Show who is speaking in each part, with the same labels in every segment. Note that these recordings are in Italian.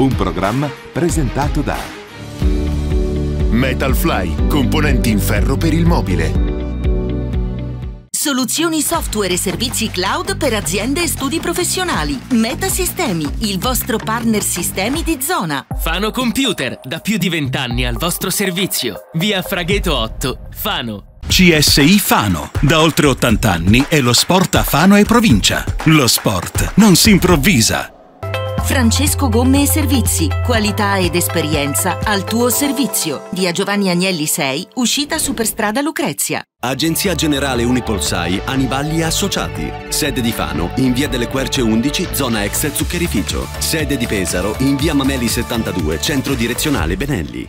Speaker 1: un programma presentato da Metalfly, componenti in ferro per il mobile.
Speaker 2: Soluzioni software e servizi cloud per aziende e studi professionali. Metasistemi, il vostro partner sistemi di zona. Fano Computer, da più di vent'anni al vostro servizio. Via
Speaker 3: Fraghetto 8,
Speaker 2: Fano.
Speaker 3: CSI Fano. Da oltre 80 anni è lo sport a Fano e provincia. Lo sport non si improvvisa.
Speaker 2: Francesco Gomme e Servizi, qualità ed esperienza al tuo servizio. Via Giovanni Agnelli 6, uscita Superstrada Lucrezia.
Speaker 1: Agenzia Generale Unipolsai, Aniballi Associati. Sede di Fano, in via delle Querce 11, zona ex zuccherificio. Sede di Pesaro, in via Mameli 72, centro direzionale Benelli.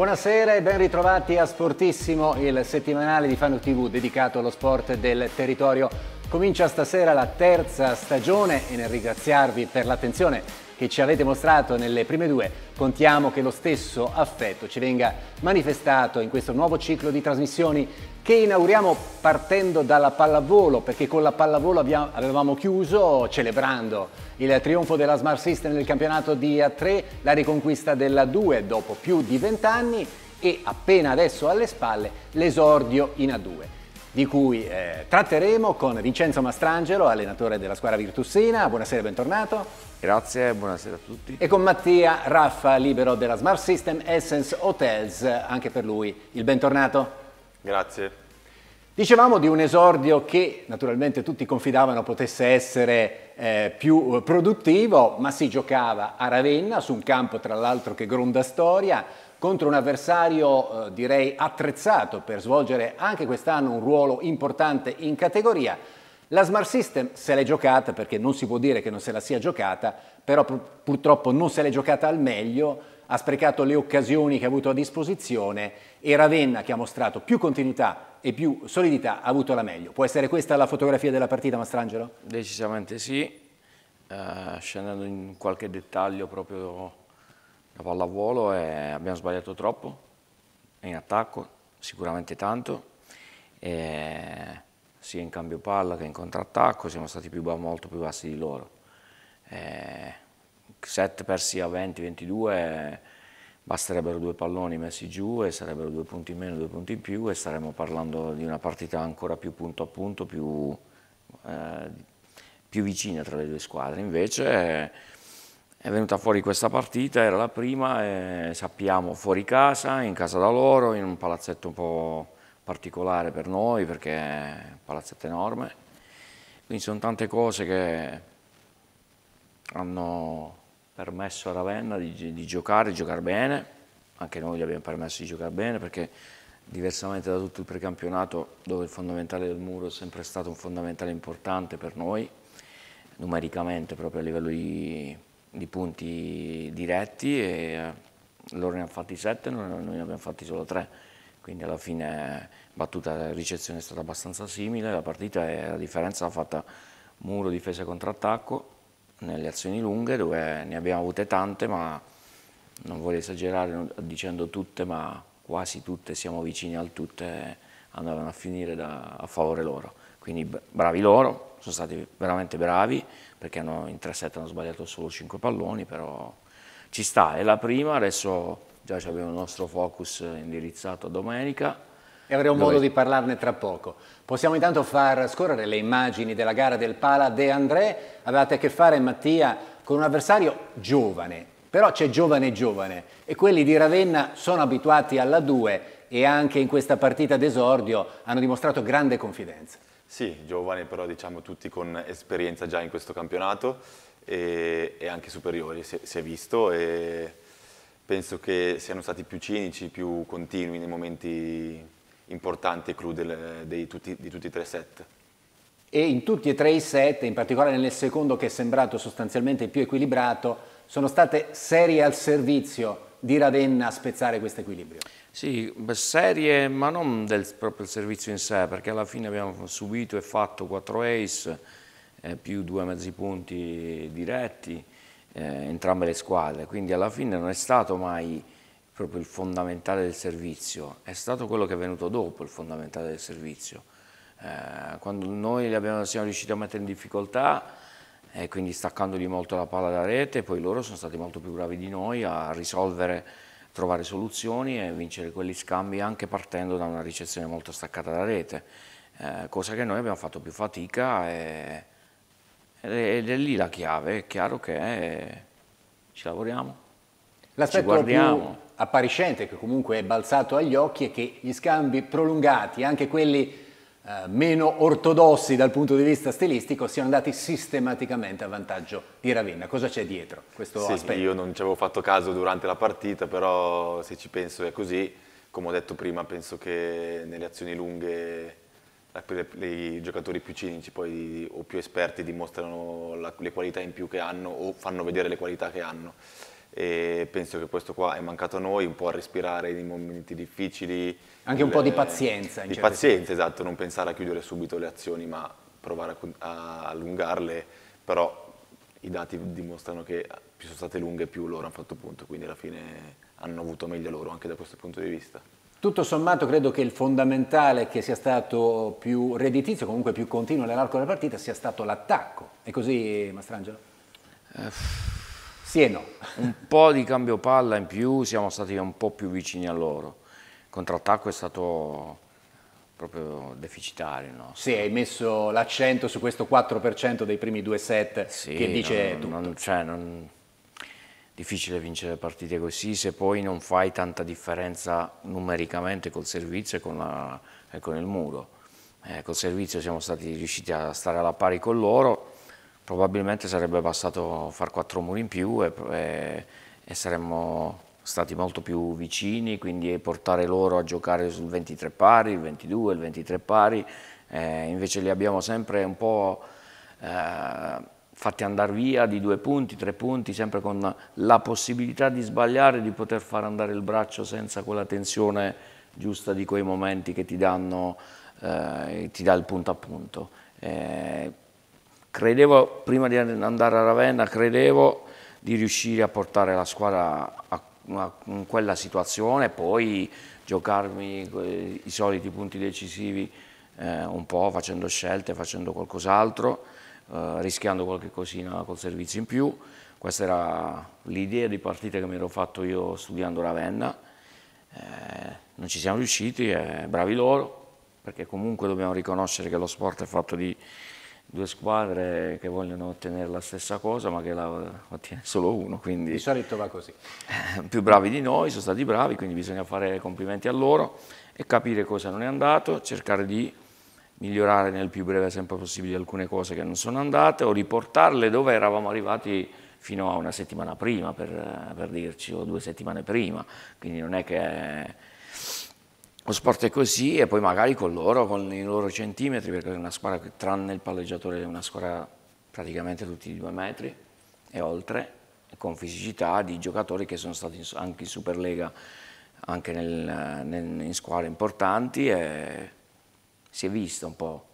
Speaker 1: Buonasera e ben ritrovati a Sportissimo, il settimanale di Fano TV dedicato allo sport del territorio. Comincia stasera la terza stagione e nel ringraziarvi per l'attenzione che ci avete mostrato nelle prime due, contiamo che lo stesso affetto ci venga manifestato in questo nuovo ciclo di trasmissioni che inauguriamo partendo dalla pallavolo, perché con la pallavolo abbiamo, avevamo chiuso celebrando il trionfo della Smart System nel campionato di A3, la riconquista della 2 dopo più di vent'anni e appena adesso alle spalle l'esordio in A2 di cui eh, tratteremo con Vincenzo Mastrangelo, allenatore della squadra Virtussina. Buonasera e bentornato. Grazie, buonasera a tutti. E con Mattia Raffa, libero della Smart System Essence Hotels, anche per lui il bentornato.
Speaker 4: Grazie.
Speaker 1: Dicevamo di un esordio che naturalmente tutti confidavano potesse essere eh, più eh, produttivo, ma si giocava a Ravenna, su un campo tra l'altro che gronda storia, contro un avversario eh, direi attrezzato per svolgere anche quest'anno un ruolo importante in categoria. La Smart System se l'è giocata perché non si può dire che non se la sia giocata, però purtroppo non se l'è giocata al meglio, ha sprecato le occasioni che ha avuto a disposizione e Ravenna che ha mostrato più continuità e più solidità ha avuto la meglio. Può essere questa la fotografia della partita Mastrangelo?
Speaker 2: Decisamente sì, uh, scendendo in qualche dettaglio proprio la pallavolo è, abbiamo sbagliato troppo, in attacco sicuramente tanto, sia in cambio palla che in contrattacco siamo stati più, molto più bassi di loro. Eh, 7 persi a 20-22 basterebbero due palloni messi giù e sarebbero due punti in meno, due punti in più e staremmo parlando di una partita ancora più punto a punto, più, eh, più vicina tra le due squadre. Invece è venuta fuori questa partita, era la prima, sappiamo fuori casa, in casa da loro, in un palazzetto un po' particolare per noi perché è un palazzetto enorme. Quindi sono tante cose che hanno permesso a Ravenna di, di giocare, di giocare bene, anche noi gli abbiamo permesso di giocare bene perché diversamente da tutto il precampionato dove il fondamentale del muro è sempre stato un fondamentale importante per noi, numericamente proprio a livello di di punti diretti e eh, loro ne hanno fatti 7, noi ne abbiamo fatti solo 3, quindi alla fine eh, battuta la ricezione è stata abbastanza simile, la partita è, la differenza l'ha fatta muro, difesa e contrattacco nelle azioni lunghe dove ne abbiamo avute tante ma non voglio esagerare dicendo tutte ma quasi tutte siamo vicini al tutte eh, andavano a finire da, a favore loro. Quindi bravi loro, sono stati veramente bravi perché hanno, in tre set hanno sbagliato solo cinque palloni, però ci sta, è la prima, adesso già abbiamo il nostro focus indirizzato a domenica. E avremo Dove... modo di parlarne tra poco. Possiamo intanto far scorrere le
Speaker 1: immagini della gara del Pala De André. Avevate a che fare, Mattia, con un avversario giovane, però c'è giovane e giovane e quelli di Ravenna sono abituati alla 2 e anche in questa partita d'esordio hanno dimostrato grande confidenza.
Speaker 4: Sì, giovani però diciamo tutti con esperienza già in questo campionato e, e anche superiori si, si, è visto e penso che siano stati più cinici, più continui nei momenti importanti e clou del, dei, tutti, di tutti e tre i set.
Speaker 1: E in tutti e tre i set, in particolare nel secondo che è sembrato sostanzialmente più equilibrato, sono state serie al servizio di Ravenna a spezzare questo equilibrio.
Speaker 2: Sì, serie ma non del, proprio il servizio in sé, perché alla fine abbiamo subito e fatto 4 ace eh, più due mezzi punti diretti, eh, entrambe le squadre, quindi alla fine non è stato mai proprio il fondamentale del servizio, è stato quello che è venuto dopo il fondamentale del servizio. Eh, quando noi abbiamo, siamo riusciti a mettere in difficoltà, e eh, quindi staccandogli molto la palla da rete, poi loro sono stati molto più bravi di noi a risolvere trovare soluzioni e vincere quegli scambi anche partendo da una ricezione molto staccata da rete, eh, cosa che noi abbiamo fatto più fatica e, ed è lì la chiave, è chiaro che è, eh, ci lavoriamo, ci guardiamo. Più
Speaker 1: appariscente che comunque è balzato agli occhi è che gli scambi prolungati, anche quelli eh, meno ortodossi dal punto di vista stilistico siano andati sistematicamente a vantaggio
Speaker 4: di Ravenna. Cosa c'è dietro questo sì, aspetto? Io non ci avevo fatto caso durante la partita, però se ci penso è così. Come ho detto prima, penso che nelle azioni lunghe i giocatori più cinici poi, o più esperti dimostrano la, le qualità in più che hanno o fanno vedere le qualità che hanno e penso che questo qua è mancato a noi, un po' a respirare nei momenti difficili. Anche un le, po' di pazienza. Di pazienza, senso. esatto, non pensare a chiudere subito le azioni ma provare a, a allungarle, però i dati dimostrano che più sono state lunghe più loro hanno fatto certo punto, quindi alla fine hanno avuto meglio loro anche da questo punto di vista.
Speaker 1: Tutto sommato credo che il fondamentale che sia stato più redditizio, comunque più continuo nell'arco della partita, sia stato l'attacco. È così Mastrangelo?
Speaker 2: Uh sì e no. un po' di cambio palla in più, siamo stati un po' più vicini a loro. Il contrattacco è stato proprio deficitario. No? Sì, hai messo
Speaker 1: l'accento su questo 4% dei primi due set
Speaker 2: sì, che dice non, tutto. Non, cioè, non... Difficile vincere partite così se poi non fai tanta differenza numericamente col servizio e con, la... e con il muro. Eh, col servizio siamo stati riusciti a stare alla pari con loro, probabilmente sarebbe bastato far quattro muri in più e, e, e saremmo stati molto più vicini, quindi portare loro a giocare sul 23 pari, il 22, il 23 pari, eh, invece li abbiamo sempre un po' eh, fatti andare via di due punti, tre punti, sempre con la possibilità di sbagliare, di poter far andare il braccio senza quella tensione giusta di quei momenti che ti danno, eh, ti dà il punto a punto. Eh, credevo, prima di andare a Ravenna, credevo di riuscire a portare la squadra a, a, in quella situazione, poi giocarmi eh, i soliti punti decisivi eh, un po', facendo scelte, facendo qualcos'altro, eh, rischiando qualche cosina col servizio in più. Questa era l'idea di partita che mi ero fatto io studiando Ravenna. Eh, non ci siamo riusciti, eh, bravi loro, perché comunque dobbiamo riconoscere che lo sport è fatto di, due squadre che vogliono ottenere la stessa cosa ma che la ottiene solo uno. Quindi, di solito va così. Più bravi di noi, sono stati bravi, quindi bisogna fare complimenti a loro e capire cosa non è andato, cercare di migliorare nel più breve tempo possibile alcune cose che non sono andate o riportarle dove eravamo arrivati fino a una settimana prima per, per dirci o due settimane prima, quindi non è che lo sport è così e poi magari con loro, con i loro centimetri, perché è una squadra che tranne il palleggiatore è una squadra praticamente tutti i due metri e oltre, con fisicità di giocatori che sono stati anche in Superlega, anche nel, nel, in squadre importanti e si è vista un po'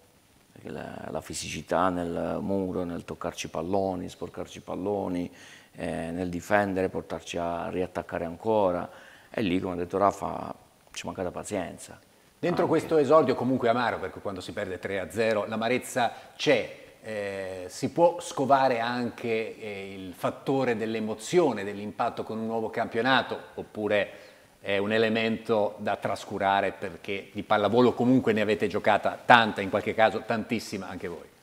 Speaker 2: la, la, fisicità nel muro, nel toccarci palloni, sporcarci palloni, eh, nel difendere, portarci a riattaccare ancora e lì come ha detto Rafa ci manca la pazienza.
Speaker 1: Dentro anche. questo esordio comunque amaro, perché quando si perde
Speaker 2: 3-0 l'amarezza
Speaker 1: c'è, eh, si può scovare anche eh, il fattore dell'emozione, dell'impatto con un nuovo campionato, oppure è un elemento da trascurare perché di pallavolo comunque ne avete giocata tanta, in qualche caso tantissima anche voi.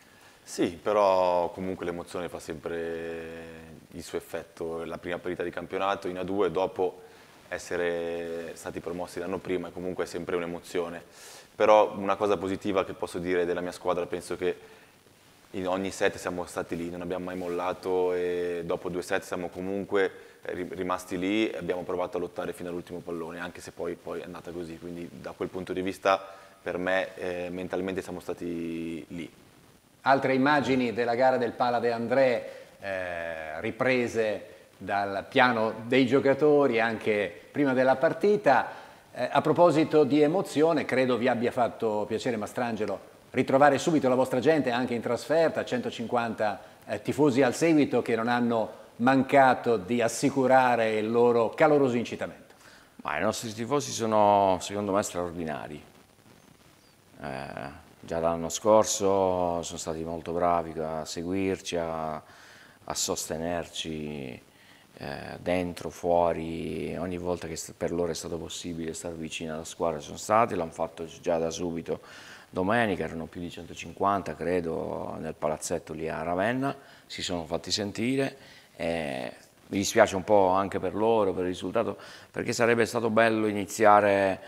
Speaker 4: Sì, però comunque l'emozione fa sempre il suo effetto, la prima partita di campionato in A2, dopo essere stati promossi l'anno prima è comunque sempre un'emozione. Però una cosa positiva che posso dire della mia squadra, penso che in ogni set siamo stati lì, non abbiamo mai mollato e dopo due set siamo comunque eh, rimasti lì e abbiamo provato a lottare fino all'ultimo pallone, anche se poi, poi, è andata così. Quindi da quel punto di vista per me eh, mentalmente siamo stati lì.
Speaker 1: Altre immagini della gara del Palade André, eh, riprese dal piano dei giocatori anche prima della partita. Eh, a proposito di emozione, credo vi abbia fatto piacere Mastrangelo ritrovare subito la vostra gente anche in trasferta, 150 eh, tifosi al seguito che non hanno mancato
Speaker 2: di assicurare il loro caloroso incitamento. Ma I nostri tifosi sono secondo me straordinari. Eh, già l'anno scorso sono stati molto bravi a seguirci, a, a sostenerci eh, dentro, fuori, ogni volta che per loro è stato possibile stare vicino alla squadra sono stati, l'hanno fatto già da subito domenica, erano più di 150 credo nel palazzetto lì a Ravenna, si sono fatti sentire. Eh, mi dispiace un po' anche per loro, per il risultato, perché sarebbe stato bello iniziare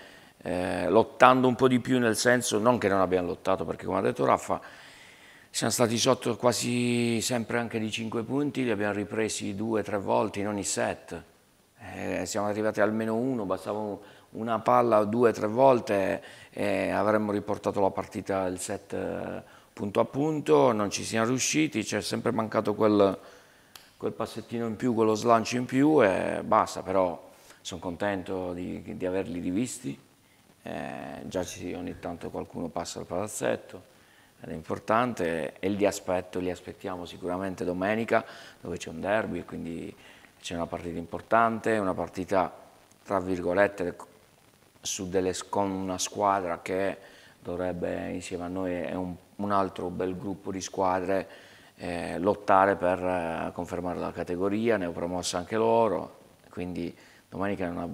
Speaker 2: eh, lottando un po' di più, nel senso non che non abbiamo lottato, perché come ha detto Raffa, siamo stati sotto quasi sempre anche di 5 punti, li abbiamo ripresi due o tre volte in ogni set. Eh, siamo arrivati almeno uno, bastava una palla due o tre volte e avremmo riportato la partita, il set eh, punto a punto, non ci siamo riusciti, c'è sempre mancato quel, quel, passettino in più, quello slancio in più e basta, però sono contento di, di averli rivisti, eh, già ci, ogni tanto qualcuno passa al palazzetto ed è importante e li aspetto, li aspettiamo sicuramente domenica dove c'è un derby, quindi c'è una partita importante, una partita tra virgolette su delle, con una squadra che dovrebbe insieme a noi e un, un altro bel gruppo di squadre eh, lottare per eh, confermare la categoria, ne ho promossa anche loro, quindi domenica è una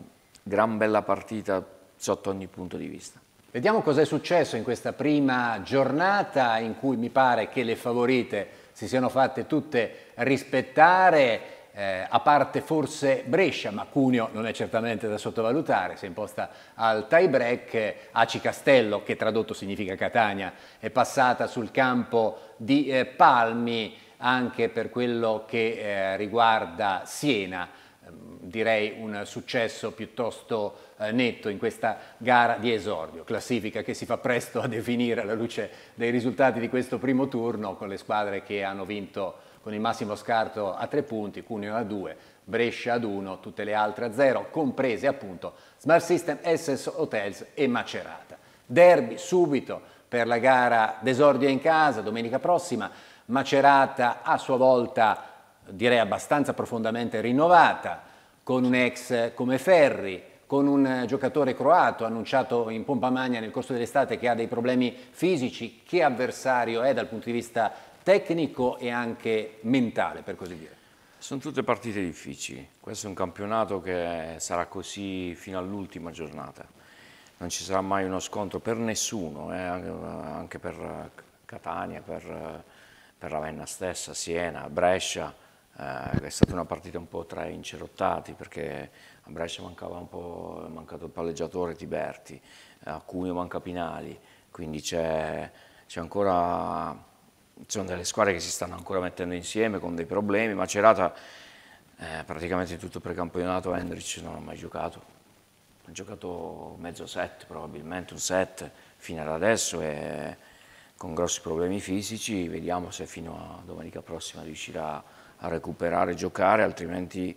Speaker 2: gran bella partita sotto ogni punto di vista.
Speaker 1: Vediamo cosa è successo in questa prima giornata in cui mi pare che le favorite si siano fatte tutte rispettare, eh, a parte forse Brescia, ma Cuneo non è certamente da sottovalutare, si è imposta al tie break, Aci Castello, che tradotto significa Catania, è passata sul campo di eh, Palmi anche per quello che eh, riguarda Siena, ehm, direi un successo piuttosto eh, netto in questa gara di esordio, classifica che si fa presto a definire alla luce dei risultati di questo primo turno con le squadre che hanno vinto con il massimo scarto a tre punti, Cuneo a due, Brescia ad uno, tutte le altre a zero, comprese appunto Smart System, Essence Hotels e Macerata. Derby subito per la gara d'esordio in casa domenica prossima, Macerata a sua volta direi abbastanza profondamente rinnovata, con un ex come Ferri, con un eh, giocatore croato annunciato in pompa magna nel corso dell'estate che ha dei problemi fisici, che avversario è dal punto di
Speaker 2: vista tecnico e anche mentale per così dire? Sono tutte partite difficili, questo è un campionato che sarà così fino all'ultima giornata, non ci sarà mai uno scontro per nessuno, eh? anche per eh, Catania, per, eh, per Ravenna stessa, Siena, Brescia, eh, è stata una partita un po' tra incerottati perché a Brescia mancava un po', è mancato il palleggiatore Tiberti, a Cuneo manca Pinali, quindi c'è ancora, ci sono delle squadre che si stanno ancora mettendo insieme con dei problemi, Macerata eh, praticamente tutto il precampionato Hendrich non ha mai giocato, ha giocato mezzo set probabilmente, un set fino ad adesso e con grossi problemi fisici, vediamo se fino a domenica prossima riuscirà a recuperare e giocare, altrimenti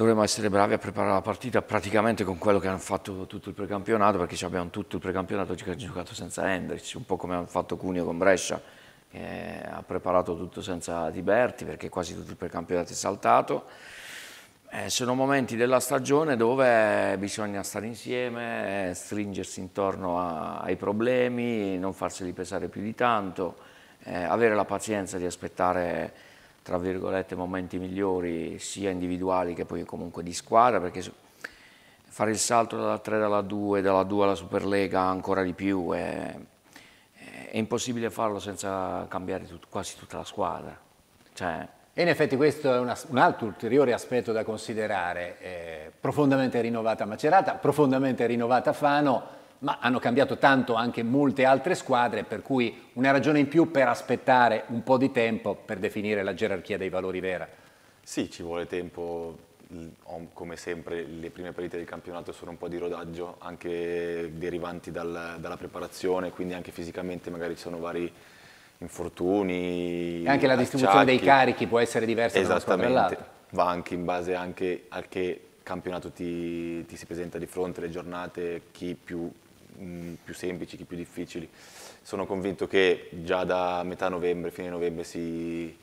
Speaker 2: dovremmo essere bravi a preparare la partita praticamente con quello che hanno fatto tutto il precampionato, perché abbiamo tutto il precampionato giocato senza Hendrix, un po' come hanno fatto Cuneo con Brescia, che ha preparato tutto senza Tiberti, perché quasi tutto il precampionato è saltato. Eh, sono momenti della stagione dove bisogna stare insieme, eh, stringersi intorno a, ai problemi, non farseli pesare più di tanto, eh, avere la pazienza di aspettare tra virgolette, momenti migliori sia individuali che poi comunque di squadra, perché fare il salto dalla 3 alla 2, dalla 2 alla Superlega ancora di più, è, è impossibile farlo senza cambiare tut, quasi tutta la squadra. Cioè, e in effetti questo è una, un altro ulteriore
Speaker 1: aspetto da considerare, eh, profondamente rinnovata Macerata, profondamente rinnovata Fano, ma hanno cambiato tanto anche molte altre squadre, per cui una ragione in più per aspettare un po' di tempo per definire la gerarchia dei valori vera. Sì,
Speaker 4: ci vuole tempo. Come sempre le prime partite del campionato sono un po' di rodaggio, anche derivanti dal, dalla preparazione, quindi anche fisicamente magari ci sono vari infortuni. E anche la distribuzione acciacchi. dei carichi può essere diversa Esattamente, va anche in base anche a che campionato ti, ti si presenta di fronte, le giornate, chi più Mm, più semplici, chi più difficili. Sono convinto che già da metà novembre, fine novembre si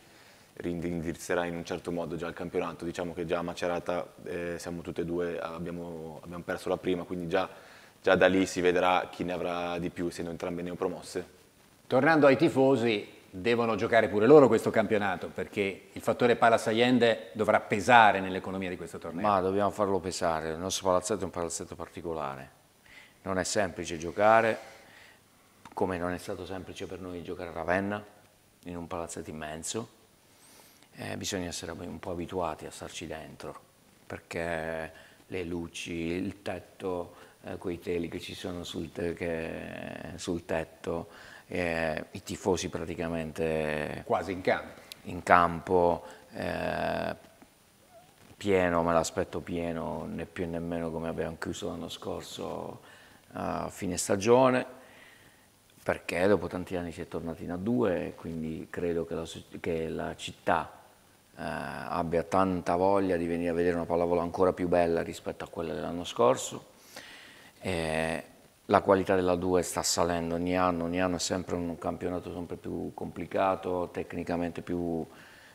Speaker 4: rindirizzerà in un certo modo già il campionato. Diciamo che già a Macerata eh, siamo tutte e due, abbiamo, abbiamo perso la prima, quindi già, già, da lì si vedrà chi ne avrà di più, essendo entrambe neopromosse. Tornando ai tifosi,
Speaker 1: devono giocare pure loro questo campionato, perché il fattore Palace Allende dovrà pesare nell'economia di questo torneo. Ma
Speaker 2: dobbiamo farlo pesare, il nostro palazzetto è un palazzetto particolare non è semplice giocare, come non è stato semplice per noi giocare a Ravenna, in un palazzetto immenso. Eh, bisogna essere un po' abituati a starci dentro, perché le luci, il tetto, eh, quei teli che ci sono sul, te che, sul tetto, eh, i tifosi praticamente... Quasi in campo. In campo, eh, pieno, me l'aspetto pieno, né più né meno come abbiamo chiuso l'anno scorso a fine stagione, perché dopo tanti anni si è tornati in A2, quindi credo che la, che la città eh, abbia tanta voglia di venire a vedere una pallavolo ancora più bella rispetto a quella dell'anno scorso. Eh, la qualità della 2 sta salendo ogni anno, ogni anno è sempre un campionato sempre più complicato, tecnicamente più,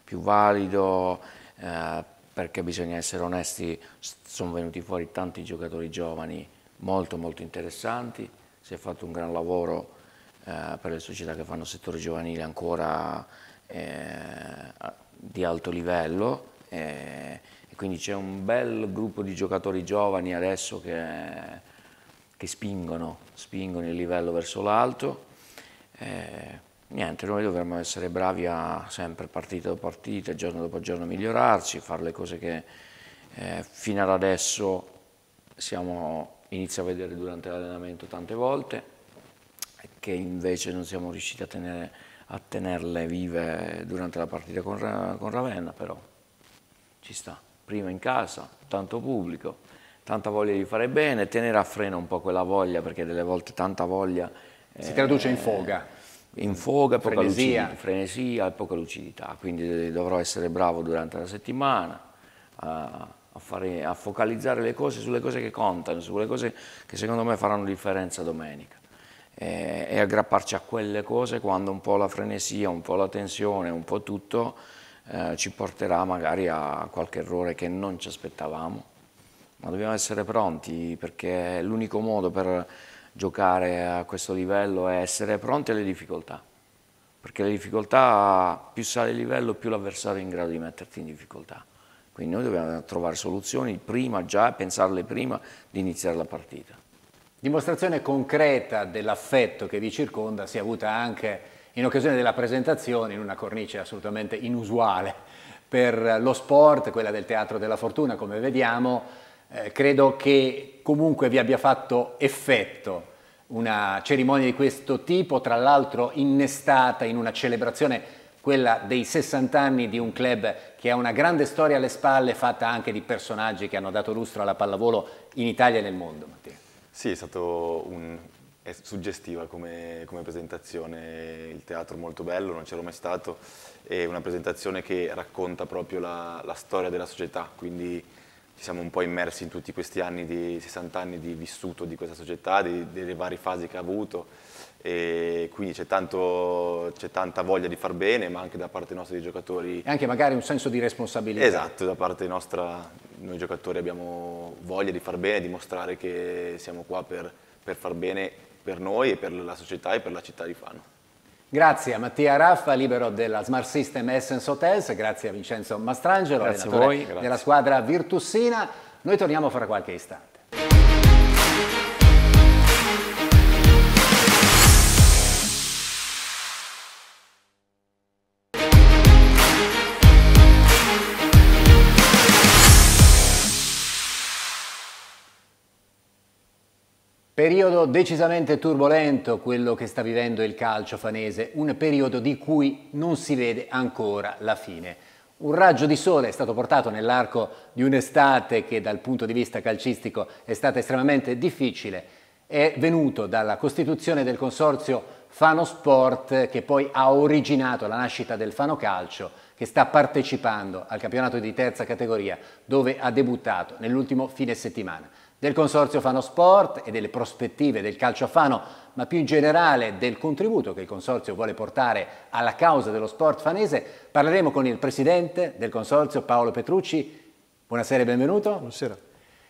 Speaker 2: più valido, eh, perché bisogna essere onesti, sono venuti fuori tanti giocatori giovani molto molto interessanti, si è fatto un gran lavoro eh, per le società che fanno settore giovanile ancora eh, di alto livello eh, e quindi c'è un bel gruppo di giocatori giovani adesso che, che spingono, spingono, il livello verso l'alto. Eh, niente, noi dovremmo essere bravi a sempre partita dopo partita, giorno dopo giorno migliorarci, fare le cose che eh, fino ad adesso siamo inizio a vedere durante l'allenamento tante volte, che invece non siamo riusciti a, tenere, a tenerle vive durante la partita con, con Ravenna, però ci sta. Prima in casa, tanto pubblico, tanta voglia di fare bene, tenere a freno un po' quella voglia, perché delle volte tanta voglia... Si traduce in eh, foga. In foga, poca frenesia. Lucidità, frenesia e poca lucidità, quindi eh, dovrò essere bravo durante la settimana, a, a, fare, a, focalizzare le cose sulle cose che contano, sulle cose che secondo me faranno differenza domenica e, e aggrapparci a quelle cose quando un po' la frenesia, un po' la tensione, un po' tutto eh, ci porterà magari a qualche errore che non ci aspettavamo, ma dobbiamo essere pronti perché l'unico modo per giocare a questo livello è essere pronti alle difficoltà perché le difficoltà, più sale il livello, più l'avversario è in grado di metterti in difficoltà. Quindi noi dobbiamo trovare soluzioni prima, già pensarle prima di iniziare la partita. Dimostrazione concreta
Speaker 1: dell'affetto che vi circonda si è avuta anche in occasione della presentazione in una cornice assolutamente inusuale per lo sport, quella del Teatro della Fortuna, come vediamo. Eh, credo che comunque vi abbia fatto effetto una cerimonia di questo tipo, tra l'altro innestata in una celebrazione quella dei 60 anni di un club che ha una grande storia alle spalle, fatta anche di personaggi che hanno dato lustro alla pallavolo in Italia e nel mondo. Mattia.
Speaker 4: Sì, è stato un, è suggestiva come, come, presentazione, il teatro molto bello, non c'ero mai stato, è una presentazione che racconta proprio la, la, storia della società, quindi ci siamo un po' immersi in tutti questi anni, di 60 anni di vissuto di questa società, di, delle varie fasi che ha avuto, e quindi c'è, tanta voglia di far bene, ma anche da parte nostra dei giocatori. E anche
Speaker 1: magari un senso di responsabilità. Esatto,
Speaker 4: da parte nostra noi giocatori abbiamo voglia di far bene, di mostrare che siamo qua per, per far bene per noi e per la società e per la città di Fano.
Speaker 1: Grazie a Mattia Raffa, libero della Smart System Essence Hotels, grazie a Vincenzo Mastrangelo, grazie allenatore della squadra Virtussina. Noi torniamo fra qualche istante. Periodo decisamente turbolento quello che sta vivendo il calcio fanese, un periodo di cui non si vede ancora la fine. Un raggio di sole è stato portato nell'arco di un'estate che dal punto di vista calcistico è stata estremamente difficile, è venuto dalla costituzione del consorzio Fano Sport che poi ha originato la nascita del Fano Calcio che sta partecipando al campionato di terza categoria dove ha debuttato nell'ultimo fine settimana. Del Consorzio Fano Sport e delle prospettive del calcio a Fano, ma più in generale del contributo che il Consorzio vuole portare alla causa dello sport fanese, parleremo con il Presidente del Consorzio Paolo Petrucci. Buonasera e benvenuto. Buonasera.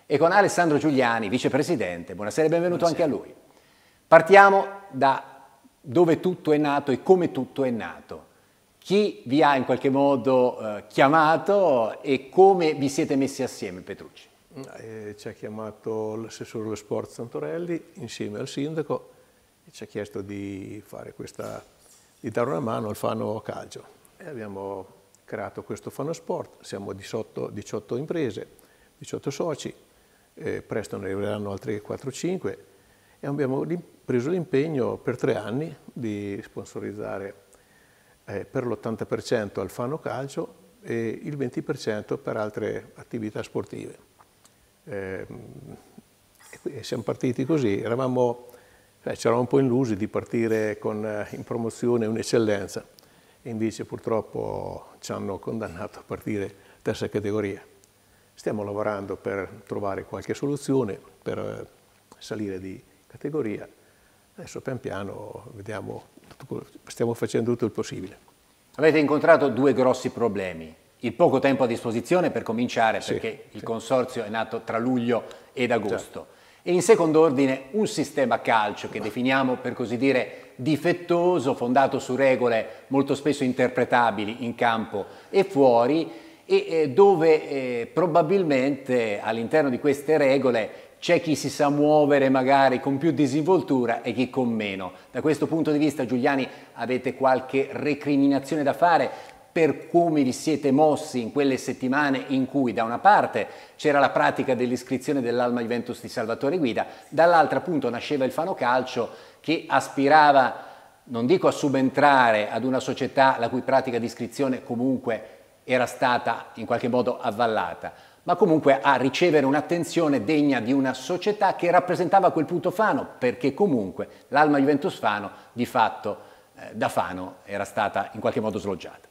Speaker 1: E con Alessandro Giuliani, Vicepresidente. Buonasera e benvenuto Buonasera. anche a lui. Partiamo da dove tutto è nato e come tutto è nato chi vi ha in qualche modo eh, chiamato e come vi siete messi assieme, Petrucci?
Speaker 5: Eh, ci ha chiamato l'assessore dello sport Santorelli insieme al sindaco e ci ha chiesto di, questa, di dare una mano al fano calcio. E abbiamo creato questo fano sport, siamo 18, 18 imprese, 18 soci, eh, presto ne arriveranno altri 4-5 e abbiamo preso l'impegno per tre anni di sponsorizzare eh, per l'80% al Fano Calcio e il 20% per altre attività sportive. Eh, e siamo partiti così, eravamo, eh, un po' illusi di partire con, eh, in promozione un'eccellenza, e invece purtroppo ci hanno condannato a partire terza categoria. Stiamo lavorando per trovare qualche soluzione, per eh, salire di categoria. Adesso pian piano vediamo stiamo facendo tutto il
Speaker 1: possibile. Avete incontrato due grossi problemi. Il poco tempo a disposizione per cominciare, sì, perché il consorzio è nato tra luglio ed agosto. Certo. E in secondo ordine un sistema calcio che definiamo per così dire difettoso, fondato su regole molto spesso interpretabili in campo e fuori e eh, dove eh, probabilmente all'interno di queste regole c'è chi si sa muovere magari con più disinvoltura e chi con meno. Da questo punto di vista, Giuliani, avete qualche recriminazione da fare per come vi siete mossi in quelle settimane in cui da una parte c'era la pratica dell'iscrizione dell'Alma Juventus di Salvatore Guida, dall'altra appunto nasceva il Fano Calcio che aspirava, non dico a subentrare ad una società la cui pratica di iscrizione comunque era stata in qualche modo avvallata, ma comunque a ricevere un'attenzione degna di una società che rappresentava quel punto Fano, perché comunque l'alma Juventus Fano di fatto eh, da Fano era stata in qualche modo sloggiata.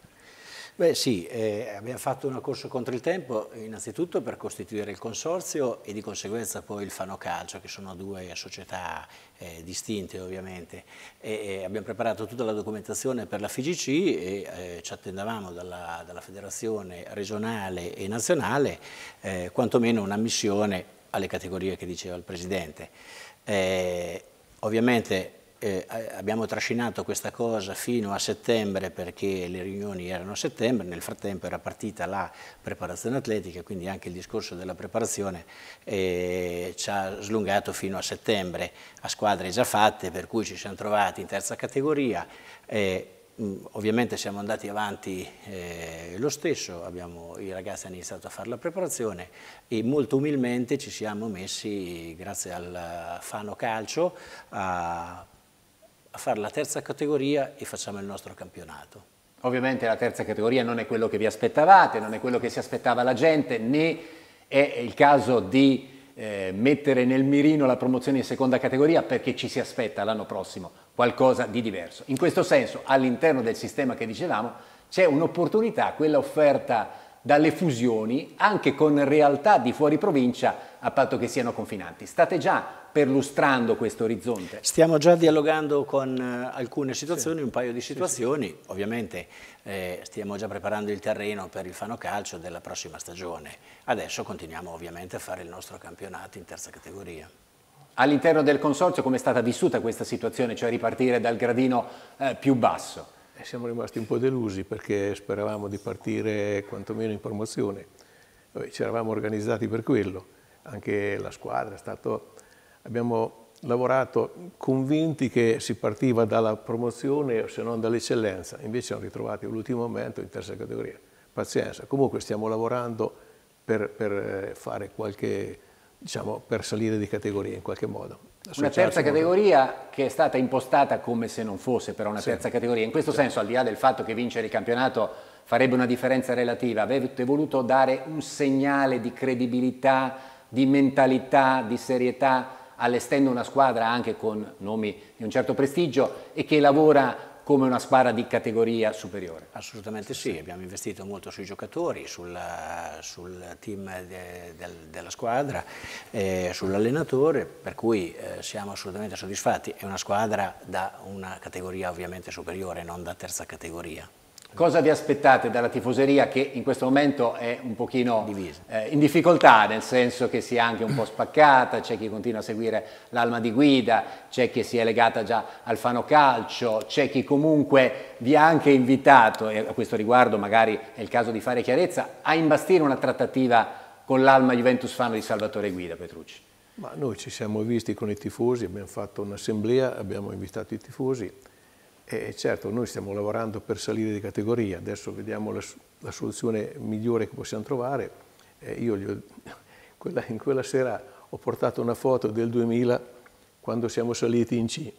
Speaker 1: Beh sì,
Speaker 6: eh, abbiamo fatto una corsa contro il tempo innanzitutto per costituire il consorzio e di conseguenza poi il Fano Calcio che sono due società eh, distinte ovviamente e, e abbiamo preparato tutta la documentazione per la FIGC e eh, ci attendavamo dalla, dalla, federazione regionale e nazionale eh, quantomeno un'ammissione alle categorie che diceva il Presidente. Eh, ovviamente eh, eh, abbiamo trascinato questa cosa fino a settembre perché le riunioni erano a settembre, nel frattempo era partita la preparazione atletica, quindi anche il discorso della preparazione eh, ci ha slungato fino a settembre a squadre già fatte, per cui ci siamo trovati in terza categoria. Eh, ovviamente siamo andati avanti eh, lo stesso, abbiamo, i ragazzi hanno iniziato a fare la preparazione e molto umilmente ci siamo messi, grazie al Fano
Speaker 1: Calcio, a a fare la terza categoria e facciamo il nostro campionato. Ovviamente la terza categoria non è quello che vi aspettavate, non è quello che si aspettava la gente, né è il caso di eh, mettere nel mirino la promozione in seconda categoria perché ci si aspetta l'anno prossimo qualcosa di diverso. In questo senso, all'interno del sistema che dicevamo, c'è un'opportunità, quella offerta dalle fusioni anche con realtà di fuori provincia a patto che siano confinanti. State già perlustrando questo orizzonte? Stiamo già dialogando con eh, alcune situazioni, sì. un paio di situazioni, sì, sì.
Speaker 6: ovviamente eh, stiamo già preparando il terreno per il Fano Calcio della prossima stagione. Adesso continuiamo ovviamente a fare il nostro campionato in terza categoria.
Speaker 1: All'interno del consorzio come è stata vissuta questa situazione, cioè ripartire dal gradino eh, più basso?
Speaker 5: siamo rimasti un po' delusi perché speravamo di partire quantomeno in promozione. Ci eravamo organizzati per quello, anche la squadra è stato... Abbiamo lavorato convinti che si partiva dalla promozione se non dall'eccellenza, invece hanno ritrovato all'ultimo momento in terza categoria. Pazienza, comunque stiamo lavorando per, per, eh, qualche, diciamo, per salire di categoria in qualche modo una terza
Speaker 1: categoria che è stata impostata come se non fosse però una sì. terza categoria. In questo sì. senso, al di là del fatto che vincere il campionato farebbe una differenza relativa, avete voluto dare un segnale di credibilità, di mentalità, di serietà allestendo una squadra anche con nomi di un certo prestigio e che lavora come una squadra di categoria superiore.
Speaker 6: Assolutamente sì, abbiamo investito molto sui giocatori, sul, sul team de, del, della squadra, eh, sull'allenatore, per cui eh, siamo assolutamente soddisfatti. È una squadra da una categoria ovviamente superiore, non da terza categoria.
Speaker 1: Cosa vi aspettate dalla tifoseria che in questo momento è un pochino eh, in difficoltà, nel senso che sia anche un po' spaccata, c'è chi continua a seguire l'alma di guida, c'è chi si è legata già al Fano Calcio, c'è chi comunque vi ha anche invitato, e a questo riguardo magari è il caso di fare chiarezza, a imbastire una trattativa con l'alma Juventus Fano di Salvatore Guida, Petrucci.
Speaker 5: Ma noi ci siamo visti con i tifosi, abbiamo fatto un'assemblea, abbiamo invitato i tifosi, e certo, noi stiamo lavorando per salire di categoria, adesso vediamo la, la soluzione migliore che possiamo trovare. Eh, io ho, quella, in quella sera ho portato una foto del 2000 quando siamo saliti in C.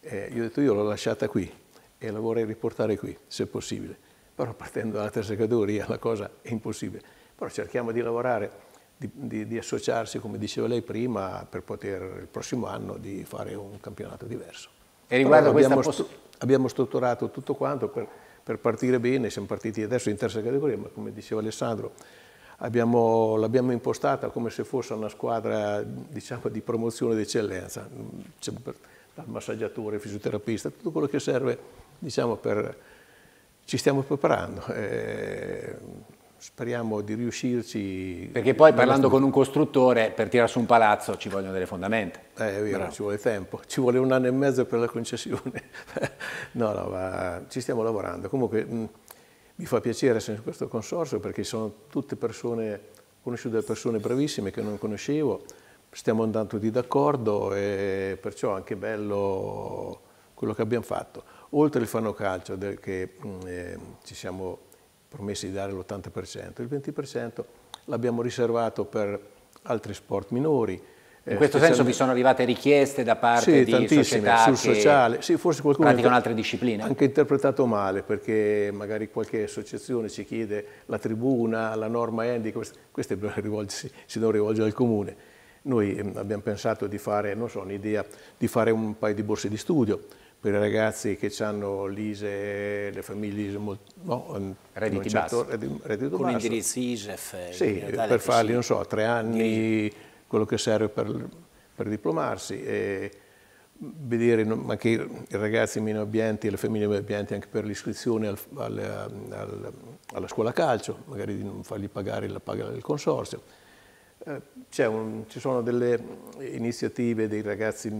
Speaker 5: Eh, io ho detto io l'ho lasciata qui e la vorrei riportare qui, se possibile. Però partendo dalla terza categoria la cosa è impossibile. Però cerchiamo di lavorare di, di, di, associarsi, come diceva lei prima, per poter il prossimo anno di fare un campionato diverso. E riguardo questa, poss abbiamo strutturato tutto quanto per, per partire bene, siamo partiti adesso in terza categoria, ma come diceva Alessandro, l'abbiamo impostata come se fosse una squadra diciamo, di promozione d'eccellenza, dal massaggiatore, fisioterapista, tutto quello che serve diciamo, per... Ci stiamo preparando. Eh, speriamo di riuscirci.
Speaker 1: Perché poi parlando con un
Speaker 5: costruttore
Speaker 1: per tirare su un palazzo ci vogliono delle fondamenta. Eh, è vero, Bravo. ci
Speaker 5: vuole tempo, ci vuole un anno e mezzo per la concessione. no, no, ma ci stiamo lavorando. Comunque mh, mi fa piacere essere in questo consorzio perché sono tutte persone, conosciute da persone bravissime che non conoscevo, stiamo andando tutti d'accordo e perciò è anche bello quello che abbiamo fatto. Oltre il Fanno Calcio che mh, eh, ci siamo promessi di dare l'80%, il 20% l'abbiamo riservato per altri sport minori. In eh, questo senso vi
Speaker 1: sono arrivate richieste da parte sì, di società sul sociale, sì, forse qualcuno praticano altre discipline. Anche
Speaker 5: interpretato male, perché magari qualche associazione ci chiede la tribuna, la norma Andy, queste si devono rivolgere al comune. Noi ehm, abbiamo pensato di fare, non so, un'idea di fare un paio di borse di studio, per i ragazzi che hanno l'ISE, le famiglie ISE, no, ehm, redditi certo, basso,
Speaker 6: reddito con basso. indirizzi ISEF. Eh, sì, per farli, non
Speaker 5: so, tre anni, di... quello che serve per, per diplomarsi. E vedere anche i ragazzi meno abbienti e le famiglie meno abbienti anche per l'iscrizione al, al, al, alla scuola calcio, magari di non fargli pagare la paga del consorzio. Eh, un, ci sono delle iniziative dei ragazzi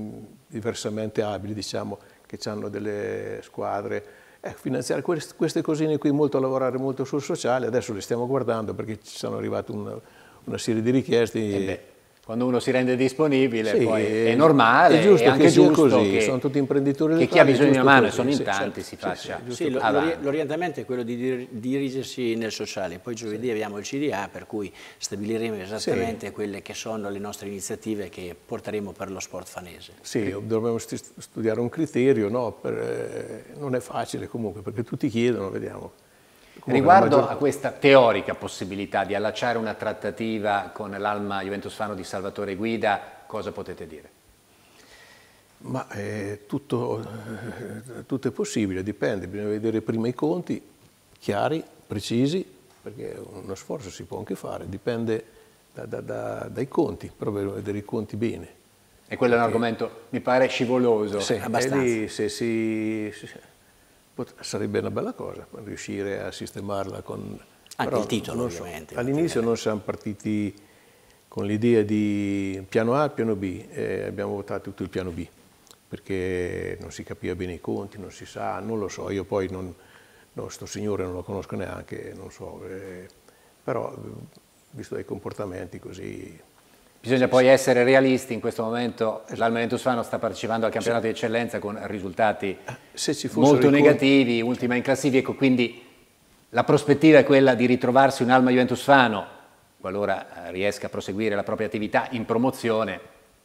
Speaker 5: diversamente abili, diciamo, che hanno delle squadre. Ecco, finanziare quest queste cosine qui, molto, lavorare molto sul sociale, adesso le stiamo guardando perché ci sono arrivate un, una serie di richieste. Eh quando uno si rende disponibile sì, è normale, è, giusto, è anche giusto così, che, sono tutti imprenditori
Speaker 1: che chi ha bisogno di una mano, e sono in tanti, sì, si faccia
Speaker 5: sì,
Speaker 6: L'orientamento è quello di dirigersi nel sociale, poi giovedì abbiamo il CDA per cui stabiliremo esattamente quelle che sono le nostre iniziative che porteremo per lo sport fanese. Sì,
Speaker 5: dovremmo studiare un criterio, no? per, eh, non è facile comunque perché tutti chiedono, vediamo Comunque, Riguardo maggior... a
Speaker 1: questa teorica possibilità di allacciare una trattativa con l'Alma Juventus Fano di Salvatore Guida, cosa potete dire?
Speaker 5: Ma eh, tutto, eh, tutto, è possibile, dipende, bisogna vedere prima i conti chiari, precisi, perché uno sforzo si può anche fare, dipende da, da, da, dai conti, però bisogna vedere i conti bene.
Speaker 1: E quello è un argomento,
Speaker 5: mi pare, scivoloso. Sì, abbastanza. Lì, se si, se, Pot sarebbe una bella cosa riuscire a sistemarla con... Anche Però il titolo so. ovviamente. All'inizio non siamo partiti con l'idea di piano A, piano B, e abbiamo votato tutto il piano B, perché non si capiva bene i conti, non si sa, non lo so, io poi non, no, sto signore non lo conosco neanche, non so, eh, però visto i comportamenti così Bisogna poi
Speaker 1: essere realisti, in questo
Speaker 5: momento l'Almenentus Fano sta
Speaker 1: partecipando al campionato di eccellenza con risultati eh, molto negativi, ultima in classifica, ecco, quindi la prospettiva è quella di ritrovarsi un Alma Juventus Fano, qualora eh, riesca a proseguire la propria attività in promozione,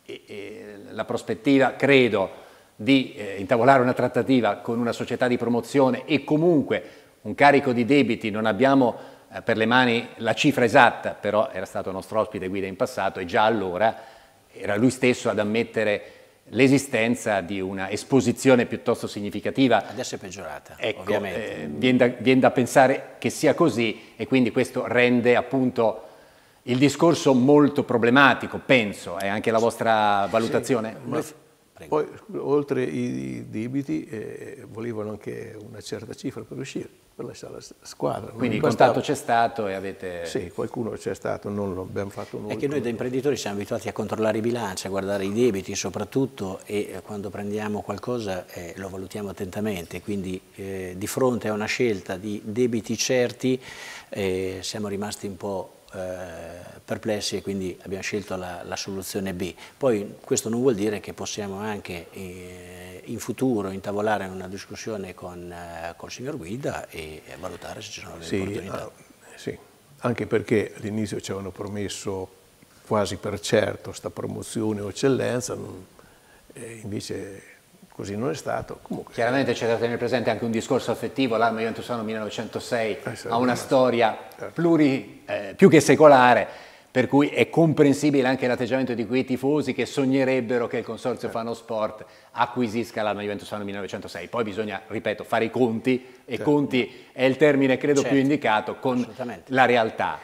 Speaker 1: e, e, la prospettiva, credo, di eh, intavolare una trattativa con una società di promozione e comunque un carico di debiti, non abbiamo eh, per le mani la cifra esatta, però era stato nostro ospite guida in passato e già allora era lui stesso ad ammettere l'esistenza di una esposizione piuttosto significativa. Adesso è peggiorata, ecco, ovviamente. Eh, viene, da, vien da, pensare che sia così e quindi questo rende appunto il discorso molto problematico, penso, è anche la vostra valutazione? Sì, ma...
Speaker 5: Prego. Poi, oltre i debiti, eh, volevano anche una certa cifra per uscire per lasciare la squadra. Quindi il contatto c'è
Speaker 1: stato e avete...
Speaker 6: Sì,
Speaker 5: qualcuno c'è stato, non l'abbiamo fatto noi. È che noi da
Speaker 6: imprenditori siamo abituati a controllare i bilanci, a guardare i debiti soprattutto e eh, quando prendiamo qualcosa eh, lo valutiamo attentamente, quindi eh, di fronte a una scelta di debiti certi eh, siamo rimasti un po' Eh, perplessi e quindi abbiamo scelto la, la, soluzione B. Poi questo non vuol dire che possiamo anche eh, in futuro intavolare una discussione con, eh, col signor Guida e, e valutare se ci sono delle sì, opportunità. Ah,
Speaker 5: sì, anche perché all'inizio ci avevano promesso quasi per certo questa promozione o eccellenza, non, eh, invece così non è stato. Comunque,
Speaker 1: Chiaramente c'è da tenere presente anche un discorso affettivo, l'Alma Juventusano 1906 eh, ha una storia certo. pluri, eh,
Speaker 5: più che secolare,
Speaker 1: per cui è comprensibile anche l'atteggiamento di quei tifosi che sognerebbero che il consorzio eh. Fano Sport acquisisca l'Alma Juventusano 1906. Poi bisogna, ripeto, fare i conti e certo. conti è il termine credo certo. più indicato con la realtà.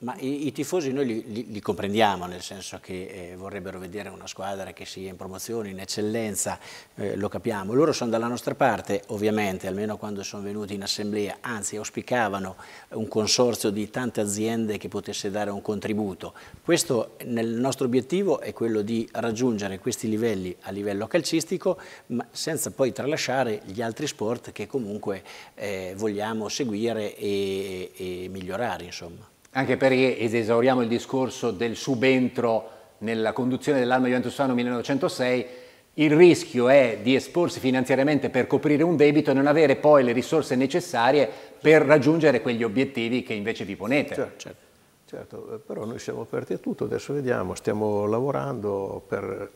Speaker 6: Ma i, i, tifosi noi li, li, li, comprendiamo, nel senso che eh, vorrebbero vedere una squadra che sia in promozione, in eccellenza, eh, lo capiamo. Loro sono dalla nostra parte, ovviamente, almeno quando sono venuti in assemblea, anzi auspicavano un consorzio di tante aziende che potesse dare un contributo. Questo nel nostro obiettivo è quello di raggiungere questi livelli a livello calcistico, ma senza poi tralasciare gli altri sport che comunque eh,
Speaker 1: vogliamo seguire e, e migliorare. Insomma anche perché ed esauriamo il discorso del subentro nella conduzione dell'anno Juventustano 1906, il rischio è di esporsi finanziariamente per coprire un debito e non avere poi le risorse necessarie per raggiungere quegli obiettivi che invece vi ponete. Certo, certo.
Speaker 5: certo. Eh, però noi siamo aperti a tutto, adesso vediamo, stiamo lavorando per,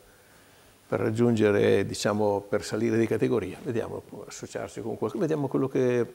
Speaker 5: per raggiungere, diciamo, per salire di categoria, vediamo, associarsi con qualcuno, vediamo quello che...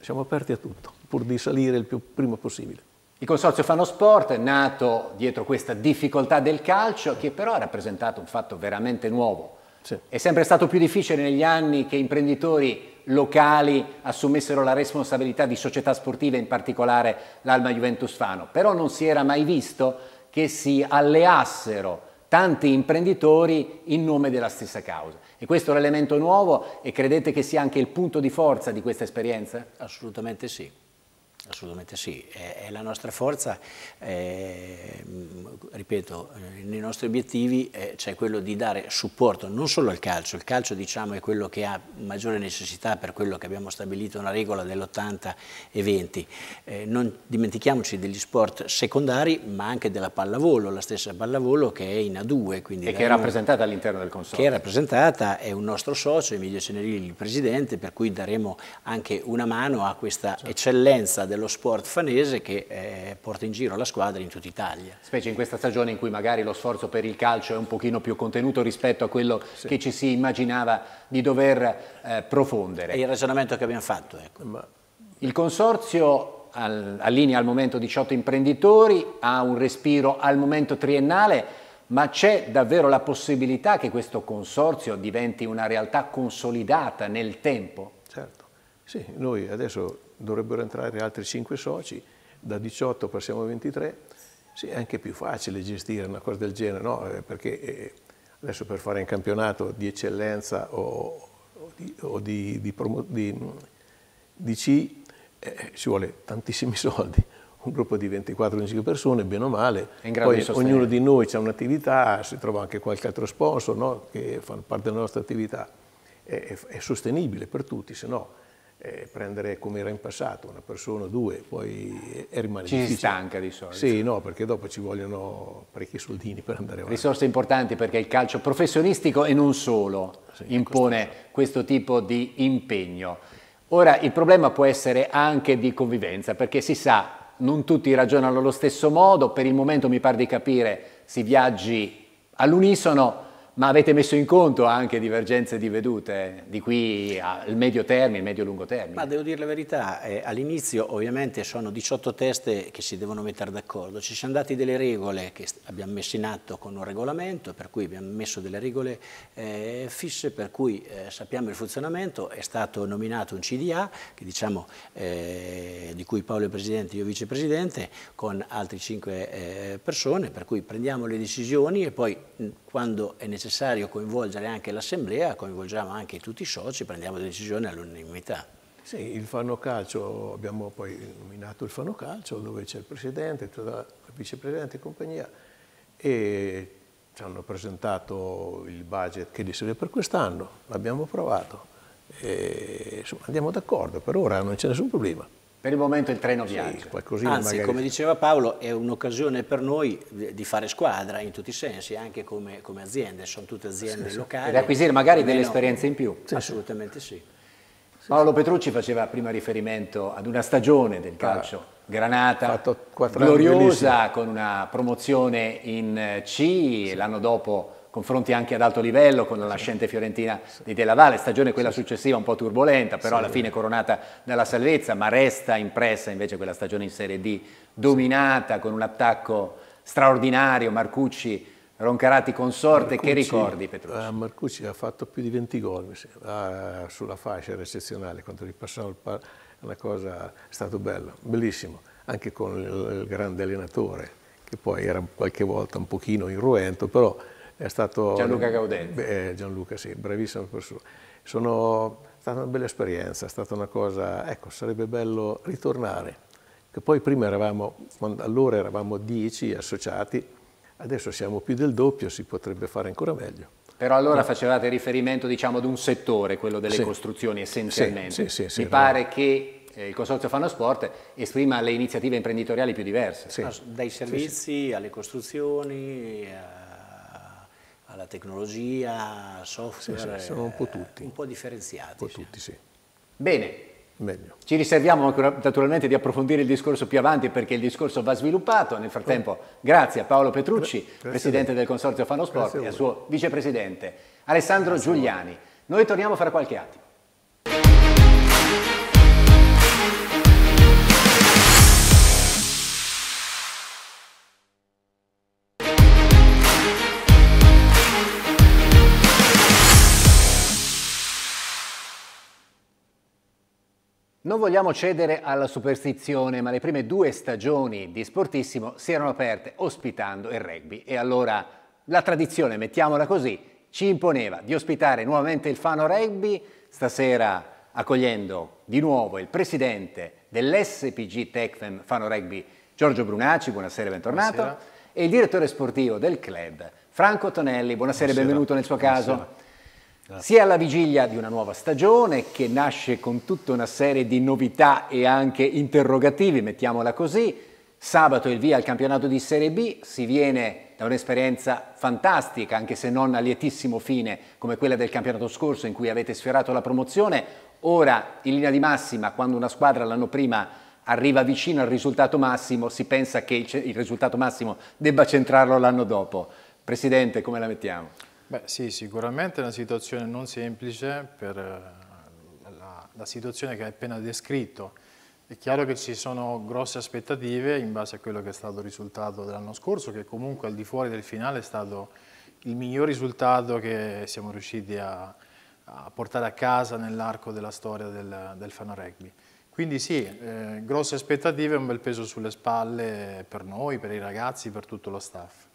Speaker 5: siamo aperti a tutto, pur di salire il più prima possibile. Il Consorzio Fano Sport è
Speaker 1: nato dietro questa difficoltà del calcio che però ha rappresentato un fatto veramente nuovo. Sì. È sempre stato più difficile negli anni che imprenditori locali assumessero la responsabilità di società sportive, in particolare l'Alma Juventus Fano, però non si era mai visto che si alleassero tanti imprenditori in nome della stessa causa. E questo è un elemento nuovo e credete che sia anche il punto di forza di questa esperienza? Assolutamente sì assolutamente sì, è, è la nostra forza, mm, eh,
Speaker 6: ripeto, nei nostri obiettivi eh, c'è quello di dare supporto non solo al calcio, il calcio diciamo è quello che ha maggiore necessità per quello che abbiamo stabilito una regola dell'80 e 20, eh, non dimentichiamoci degli sport secondari ma anche della pallavolo, la stessa pallavolo che è in A2. Quindi e che è rappresentata all'interno del consorzio. Che è rappresentata, è un nostro socio, Emilio Cenerini, il presidente, per cui daremo anche una mano a questa certo. eccellenza dello dello sport fanese che eh, porta in giro la squadra in tutta
Speaker 7: Italia.
Speaker 1: Specie in questa stagione in cui magari lo sforzo per il calcio è un pochino più contenuto rispetto a quello sì. che ci si immaginava di dover eh, profondere. È il ragionamento che abbiamo fatto. Ecco. Ma... Il consorzio allinea al momento 18 imprenditori, ha un respiro al momento triennale, ma c'è davvero la possibilità che questo consorzio diventi una realtà consolidata nel tempo? Certo,
Speaker 5: sì, noi adesso dovrebbero entrare altri 5 soci, da 18 passiamo a 23, sì, è anche più facile gestire una cosa del genere, no? Eh, perché eh, adesso per fare un campionato di eccellenza o, o, di, o di, di, di, di C eh, ci vuole tantissimi soldi, un gruppo di 24-25 persone, bene o male, poi ognuno di noi ha un'attività, si trova anche qualche altro sponsor no? che fa parte della nostra attività, è, è, è sostenibile per tutti, se no eh, prendere come era in passato una persona o due, poi eh, rimane ci difficile. si stanca di solito. Sì, no, perché dopo ci vogliono parecchi soldini per andare avanti. Risorse importanti perché il calcio professionistico e non
Speaker 1: solo sì, impone questo tipo di impegno. Ora, il problema può essere anche di convivenza, perché si sa, non tutti ragionano allo stesso modo, per il momento mi pare di capire si viaggi all'unisono, ma avete messo in conto anche divergenze di vedute eh, di qui al medio termine, al medio-lungo termine?
Speaker 6: Ma devo dire la verità, eh, all'inizio ovviamente sono 18 teste che si devono mettere d'accordo, ci siamo dati delle regole che abbiamo messo in atto con un regolamento, per cui abbiamo messo delle regole eh, fisse, per cui eh, sappiamo il funzionamento, è stato nominato un CDA, diciamo, eh, di cui Paolo è Presidente, io Vicepresidente, con altri 5 eh, persone, per cui prendiamo le decisioni e poi mh, quando è necessario necessario coinvolgere anche l'assemblea, coinvolgiamo anche tutti i soci, prendiamo decisioni all'unanimità. Sì, il fanno
Speaker 5: Calcio, abbiamo poi nominato il fanno Calcio, dove c'è il presidente, il vicepresidente e compagnia, e ci hanno presentato il budget che gli serve per quest'anno, l'abbiamo approvato, e, insomma, andiamo d'accordo, per ora non c'è nessun problema. Per il momento il treno viaggia. Sì, Anzi, magari... come
Speaker 6: diceva Paolo, è un'occasione per noi di fare squadra in tutti i sensi, anche come, come aziende, sono tutte aziende sì, locali. Ed acquisire magari delle esperienze
Speaker 1: in più. Sì, Assolutamente sì. Paolo Petrucci faceva prima riferimento ad una stagione del ah, calcio Granata, gloriosa, con una promozione in C, l'anno dopo confronti anche ad alto livello con la nascente fiorentina di Della Valle, stagione quella successiva un po' turbolenta, però alla fine coronata dalla salvezza, ma resta impressa invece quella stagione in Serie D dominata con un attacco straordinario, Marcucci, Roncarati consorte, Marcucci, che ricordi eh,
Speaker 5: Petrucci? Marcucci ha fatto più di 20 gol ah, sulla fascia, era eccezionale, quando ripassava il par, è una cosa, è stato bello, bellissimo, anche con il grande allenatore, che poi era qualche volta un pochino irruento, però è stato Gianluca Gaudenti. Eh, Gianluca, sì, bravissimo persona. Sono stata una bella esperienza, è stata una cosa, ecco, sarebbe bello ritornare. Che poi prima eravamo, allora eravamo 10 associati, adesso siamo più del doppio, si potrebbe fare ancora meglio. Però allora no.
Speaker 1: facevate riferimento diciamo, ad un settore, quello delle sì. costruzioni essenzialmente. Sì, sì, sì, Mi pare che eh, il Consorzio Fanno Sport esprima le iniziative imprenditoriali più diverse. Sì. Dai servizi
Speaker 6: alle costruzioni, a eh, alla tecnologia, al software. Sì, sì, siamo
Speaker 5: un po' tutti. Un po' differenziati. Un po' tutti, sì. Bene. Meglio. Ci
Speaker 1: riserviamo naturalmente di approfondire il discorso più avanti perché il discorso va sviluppato. Nel frattempo, grazie a Paolo Petrucci, grazie Presidente del Consorzio Fano Sport, e al suo Vicepresidente Alessandro grazie Giuliani. Noi torniamo fra qualche attimo. Non vogliamo cedere alla superstizione, ma le prime due stagioni di Sportissimo si erano aperte ospitando il rugby e allora la tradizione, mettiamola così, ci imponeva di ospitare nuovamente il Fano Rugby, stasera accogliendo di nuovo il presidente dell'SPG Tecfem Fano Rugby, Giorgio Brunacci, buonasera e bentornato, buonasera. e il direttore sportivo del club, Franco Tonelli, buonasera e benvenuto nel suo buonasera. caso. Si è alla vigilia di una nuova stagione che nasce con tutta una serie di novità e anche interrogativi, mettiamola così. Sabato il via al campionato di Serie B, si viene da un'esperienza fantastica, anche se non a lietissimo fine, come quella del campionato scorso in cui avete sfiorato la promozione. Ora, in linea di massima, quando una squadra l'anno prima arriva vicino al risultato massimo, si pensa che il risultato massimo debba centrarlo l'anno dopo. Presidente, come la mettiamo?
Speaker 7: Beh sì, sicuramente è una situazione non semplice per eh, la, la situazione che hai appena descritto. È chiaro che ci sono grosse aspettative in base a quello che è stato il risultato dell'anno scorso, che comunque al di fuori del finale è stato il miglior risultato che siamo riusciti a, a portare a casa nell'arco della storia del, del Fano Rugby. Quindi sì, eh, grosse aspettative e un bel peso sulle spalle per noi, per i ragazzi, per tutto lo staff.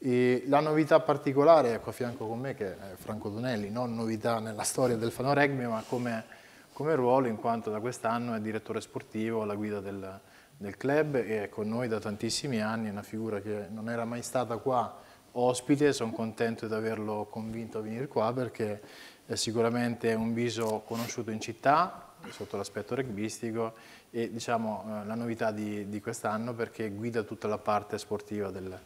Speaker 7: E la novità particolare, ecco a fianco con me, che è Franco Donelli, non novità nella storia del Fano Rugby, ma come, come ruolo, in quanto da quest'anno è direttore sportivo alla guida del, del club e è con noi da tantissimi anni, è una figura che non era mai stata qua ospite, sono contento di averlo convinto a venire qua perché è sicuramente un viso conosciuto in città, sotto l'aspetto rugbistico e diciamo eh, la novità di, di quest'anno perché guida tutta la parte sportiva del club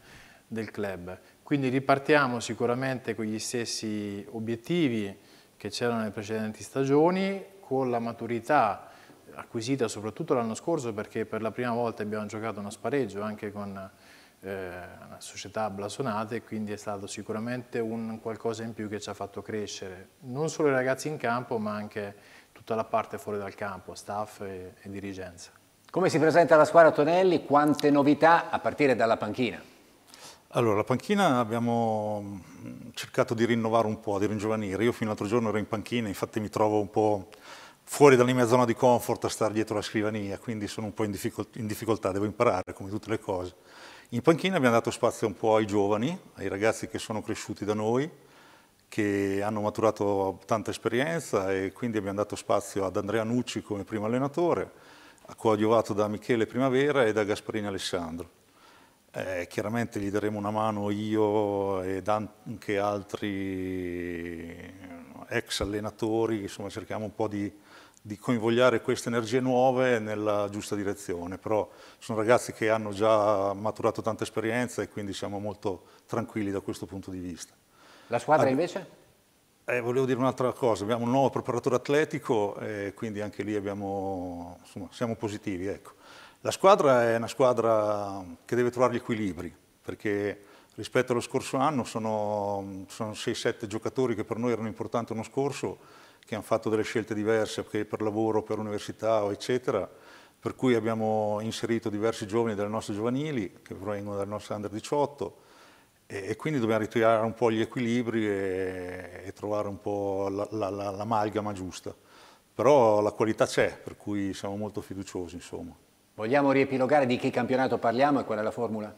Speaker 7: del club. Quindi ripartiamo sicuramente con gli stessi obiettivi che c'erano nelle precedenti stagioni, con la maturità acquisita soprattutto l'anno scorso perché per la prima volta abbiamo giocato uno spareggio anche con eh, società blasonate e quindi è stato sicuramente un qualcosa in più che ci ha fatto crescere non solo i ragazzi in campo ma anche tutta la parte fuori dal campo, staff e, e dirigenza.
Speaker 1: Come si presenta la squadra Tonelli? Quante novità a partire dalla panchina?
Speaker 3: Allora, la panchina abbiamo mm, cercato di rinnovare un po', di ringiovanire. Io fino all'altro giorno ero in panchina, infatti mi trovo un po' fuori dalla mia zona di comfort a stare dietro la scrivania, quindi sono un po' in difficoltà, in difficoltà, devo imparare come tutte le cose. In panchina abbiamo dato spazio un po' ai giovani, ai ragazzi che sono cresciuti da noi, che hanno maturato tanta esperienza e quindi abbiamo dato spazio ad Andrea Nucci come primo allenatore, coadiuvato da Michele Primavera e da Gasparini Alessandro. Eh, chiaramente gli daremo una mano io ed anche altri eh, ex allenatori, insomma cerchiamo un po' di, di coinvogliare queste energie nuove nella giusta direzione, però sono ragazzi che hanno già maturato tanta esperienza e quindi siamo molto tranquilli da questo punto di vista.
Speaker 1: La squadra Ad... invece?
Speaker 3: Eh, volevo dire un'altra cosa, abbiamo un nuovo preparatore atletico e quindi anche lì abbiamo, insomma, siamo positivi. Ecco. La squadra è una squadra che deve trovare gli equilibri, perché rispetto allo scorso anno sono, sono 6-7 giocatori che per noi erano importanti l'anno scorso, che hanno fatto delle scelte diverse per lavoro, per università, eccetera, per cui abbiamo inserito diversi giovani delle nostre giovanili, che provengono dal nostro under 18, e, e quindi dobbiamo ritirare un po' gli equilibri e, e trovare un po' l'amalgama la, la, giusta. Però la qualità c'è, per cui siamo molto fiduciosi, insomma.
Speaker 1: Vogliamo riepilogare di che campionato parliamo e qual è la formula?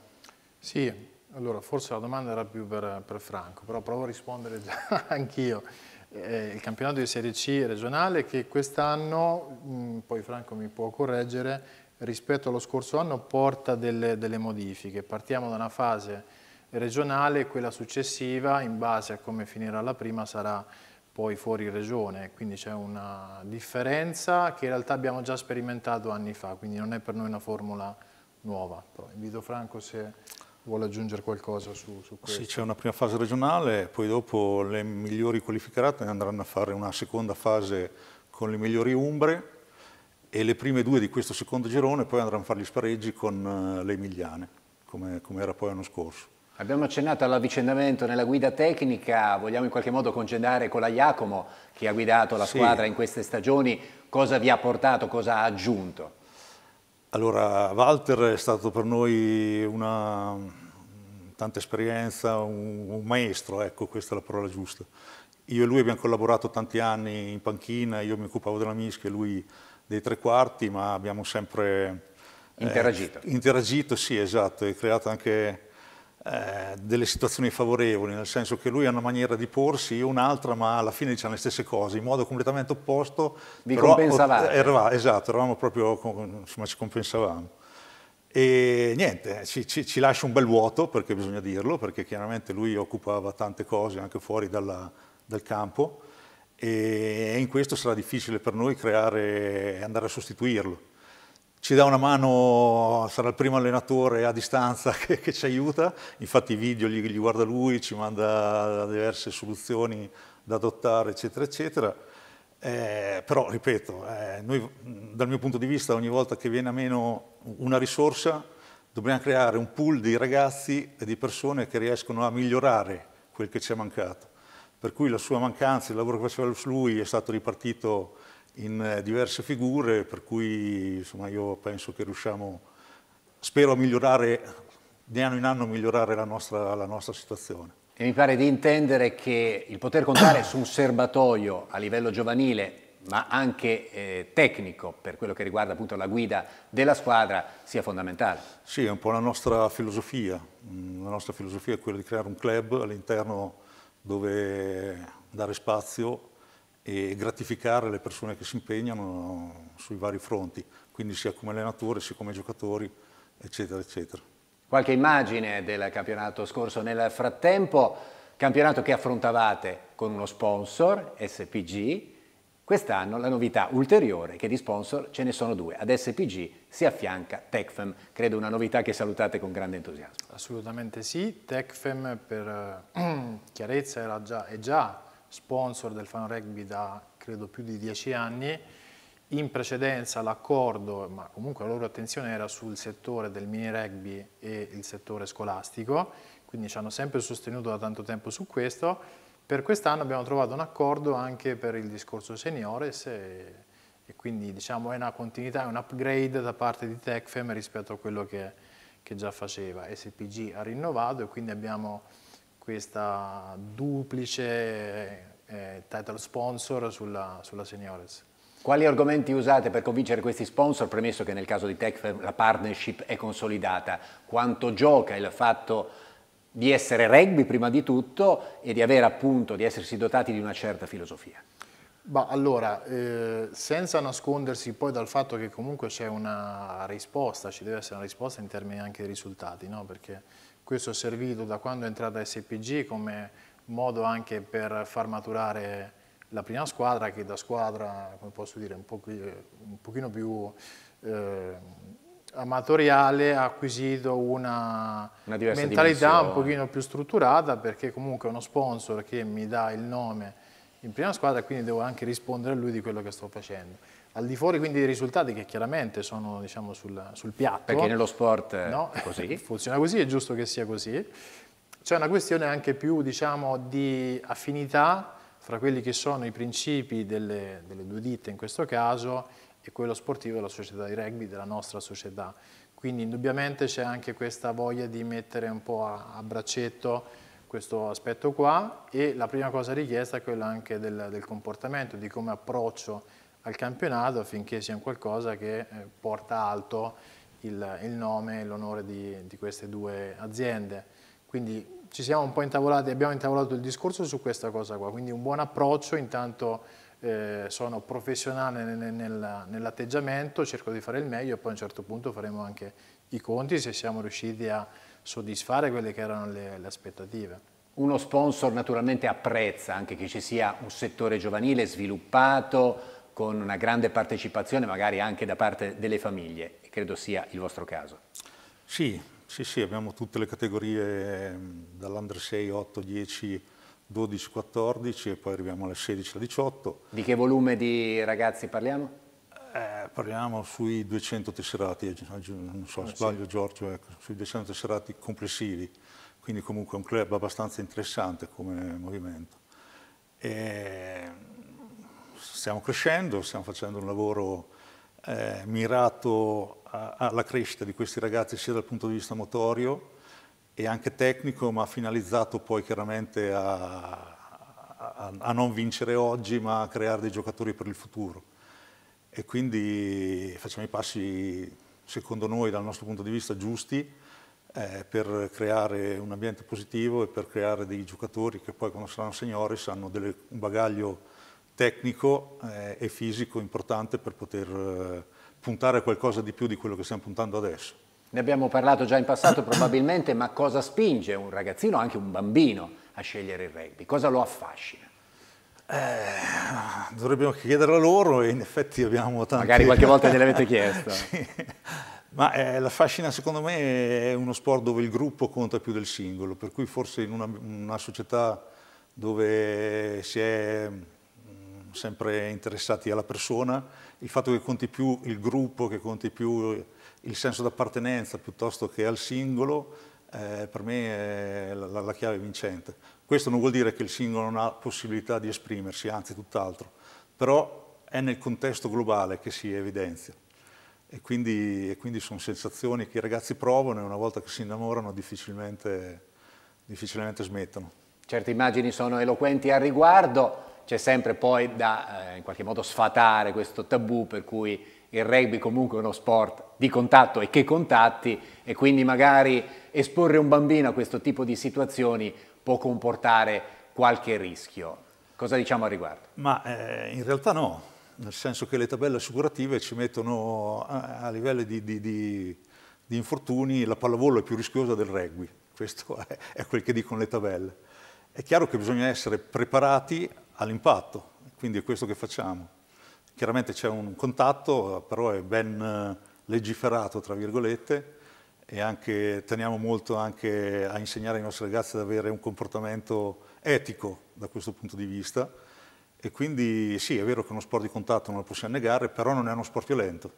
Speaker 7: Sì, allora forse la domanda era più per, per Franco, però provo a rispondere già anch'io. Eh, il campionato di Serie C regionale che quest'anno, mm, poi Franco mi può correggere, rispetto allo scorso anno porta delle, delle modifiche. Partiamo da una fase regionale, quella successiva in base a come finirà la prima sarà poi fuori regione, quindi c'è una differenza che in realtà abbiamo già sperimentato anni fa, quindi non è per noi una formula nuova. Però invito Franco se vuole aggiungere qualcosa su, su questo. Sì,
Speaker 3: c'è una prima fase regionale, poi dopo le migliori qualificate andranno a fare una seconda fase con le migliori umbre e le prime due di questo secondo girone poi andranno a fare gli spareggi con eh, le emiliane, come, come era poi l'anno scorso. Abbiamo
Speaker 1: accennato all'avvicendamento nella guida tecnica, vogliamo in qualche modo congedare con la Iacomo che ha guidato la sì. squadra in queste stagioni, cosa vi ha portato, cosa ha
Speaker 3: aggiunto? Allora, Walter è stato per noi una tanta esperienza, un, un maestro, ecco, questa è la parola giusta. Io e lui abbiamo collaborato tanti anni in panchina, io mi occupavo della mischia e lui dei tre quarti, ma abbiamo sempre... Eh, interagito. Eh, interagito, sì, esatto, e creato anche eh, delle situazioni favorevoli, nel senso che lui ha una maniera di porsi, io un'altra, ma alla fine diciamo le stesse cose, in modo completamente opposto. Vi compensavate. Eravamo, esatto, eravamo proprio, insomma ci compensavamo. E niente, ci, ci, ci lascia un bel vuoto, perché bisogna dirlo, perché chiaramente lui occupava tante cose anche fuori dalla, dal campo e in questo sarà difficile per noi creare, e andare a sostituirlo ci dà una mano, sarà il primo allenatore a distanza che, che ci aiuta, infatti i video li, li, guarda lui, ci manda diverse soluzioni da adottare, eccetera, eccetera. Eh, però, ripeto, eh, noi dal mio punto di vista ogni volta che viene a meno una risorsa dobbiamo creare un pool di ragazzi e di persone che riescono a migliorare quel che ci è mancato. Per cui la sua mancanza, il lavoro che faceva lui è stato ripartito in eh, diverse figure, per cui insomma, io penso che riusciamo, spero a migliorare, di anno in anno migliorare la nostra, la nostra situazione. E mi pare di intendere che il poter contare su un
Speaker 1: serbatoio a livello giovanile ma anche eh, tecnico per quello che riguarda
Speaker 3: appunto la guida della squadra sia fondamentale. Sì, è un po' la nostra filosofia, mm, la nostra filosofia è quella di creare un club all'interno dove dare spazio e gratificare le persone che si impegnano sui vari fronti, quindi sia come allenatore sia come giocatori, eccetera, eccetera. Qualche immagine
Speaker 1: del campionato scorso nel frattempo, campionato che affrontavate con uno sponsor, SPG, Quest'anno la novità ulteriore che di sponsor ce ne sono due. Ad SPG si affianca Tecfem, credo una novità che salutate con grande entusiasmo.
Speaker 7: Assolutamente sì, Tecfem per eh, chiarezza già, è già sponsor del fan Rugby da credo più di dieci anni. In precedenza l'accordo, ma comunque la loro attenzione era sul settore del mini rugby e il settore scolastico, quindi ci hanno sempre sostenuto da tanto tempo su questo. Per quest'anno abbiamo trovato un accordo anche per il discorso seniores e, e quindi diciamo è una continuità, è un upgrade da parte di Tecfem rispetto a quello che, che già faceva. SPG ha rinnovato e quindi abbiamo questa duplice eh, title sponsor sulla, sulla Seniores.
Speaker 1: Quali argomenti usate per convincere questi sponsor, premesso che nel caso di Techfirm la partnership è consolidata? Quanto gioca il fatto di essere rugby prima di tutto e di avere appunto, di essersi dotati di una certa
Speaker 7: filosofia? Ma allora, eh, senza nascondersi poi dal fatto che comunque c'è una risposta, ci deve essere una risposta in termini anche di risultati, no? perché questo è servito da quando è entrata SPG come modo anche per far maturare la prima squadra che da squadra, come posso dire, un, pochi, un pochino più eh, amatoriale ha acquisito una,
Speaker 3: una mentalità dimensione. un pochino
Speaker 7: più strutturata perché comunque è uno sponsor che mi dà il nome in prima squadra e quindi devo anche rispondere a lui di quello che sto facendo al di fuori quindi dei risultati che chiaramente sono diciamo, sul, sul, piatto. Perché nello sport no? così. funziona così, è giusto che sia così. C'è una questione anche più diciamo, di affinità fra quelli che sono i principi delle, delle due ditte in questo caso e quello sportivo della società di rugby, della nostra società. Quindi indubbiamente c'è anche questa voglia di mettere un po' a, a, braccetto questo aspetto qua e la prima cosa richiesta è quella anche del, del comportamento, di come approccio al campionato affinché sia un qualcosa che eh, porta alto il, il nome e l'onore di, di queste due aziende. Quindi ci siamo un po' intavolati, abbiamo intavolato il discorso su questa cosa qua, quindi un buon approccio, intanto eh, sono professionale nel, nel, nell'atteggiamento, cerco di fare il meglio e poi a un certo punto faremo anche i conti se siamo riusciti a soddisfare quelle che erano le, le aspettative. Uno sponsor naturalmente apprezza anche che ci sia un
Speaker 1: settore giovanile sviluppato, con una grande partecipazione magari anche da parte delle famiglie, credo sia il vostro caso.
Speaker 3: Sì, sì, sì, abbiamo tutte le categorie ehm, dall'Under 6, 8, 10, 12, 14 e poi arriviamo alle 16, alle 18. Di che volume di ragazzi parliamo? Eh, parliamo sui 200 tesserati, eh, non so, ah, se sbaglio sì. Giorgio, ecco, sui 200 tesserati complessivi, quindi comunque è un club abbastanza interessante come movimento. E ehm, stiamo crescendo, stiamo facendo un lavoro eh, mirato a, alla crescita di questi ragazzi sia dal punto di vista motorio e anche tecnico, ma finalizzato poi chiaramente a, a, a non vincere oggi, ma a creare dei giocatori per il futuro. E quindi facciamo i passi, secondo noi, dal nostro punto di vista, giusti. Eh, per creare un ambiente positivo e per creare dei giocatori che poi quando saranno signori hanno un bagaglio tecnico eh, e fisico importante per poter eh, puntare a qualcosa di più di quello che stiamo puntando adesso.
Speaker 1: Ne abbiamo parlato già in passato probabilmente, ma cosa spinge un ragazzino, anche un bambino, a scegliere il rugby? Cosa lo affascina?
Speaker 3: Eh, chiederlo a loro e in effetti abbiamo tanti... Magari qualche volta gliel'avete chiesto. sì. Ma eh, la fascina secondo me è uno sport dove il gruppo conta più del singolo, per cui forse in una, una società dove si è sempre interessati alla persona, il fatto che conti più il gruppo, che conti più il senso d'appartenenza piuttosto che al singolo, eh, per me è la, la, la, chiave vincente. Questo non vuol dire che il singolo non ha possibilità di esprimersi, anzi tutt'altro, però è nel contesto globale che si evidenzia. E quindi, e quindi sono sensazioni che i ragazzi provano e una volta che si innamorano difficilmente, difficilmente smettono.
Speaker 1: Certe immagini sono eloquenti al riguardo c'è sempre poi da eh, in qualche modo sfatare questo tabù per cui il rugby comunque è uno sport di contatto e che contatti e quindi magari esporre un bambino a questo tipo di situazioni può comportare qualche rischio. Cosa diciamo al
Speaker 3: riguardo? Ma eh, in realtà no, nel senso che le tabelle assicurative ci mettono a, a livello di, di, di, di, infortuni, la pallavolo è più rischiosa del rugby, questo è, è quel che dicono le tabelle. È chiaro che bisogna essere preparati all'impatto, quindi è questo che facciamo. Chiaramente c'è un contatto, però è ben eh, legiferato, tra virgolette, e anche, teniamo molto anche a insegnare ai nostri ragazzi ad avere un comportamento etico da questo punto di vista. E quindi sì, è vero che è uno sport di contatto, non lo possiamo negare, però non è uno sport violento.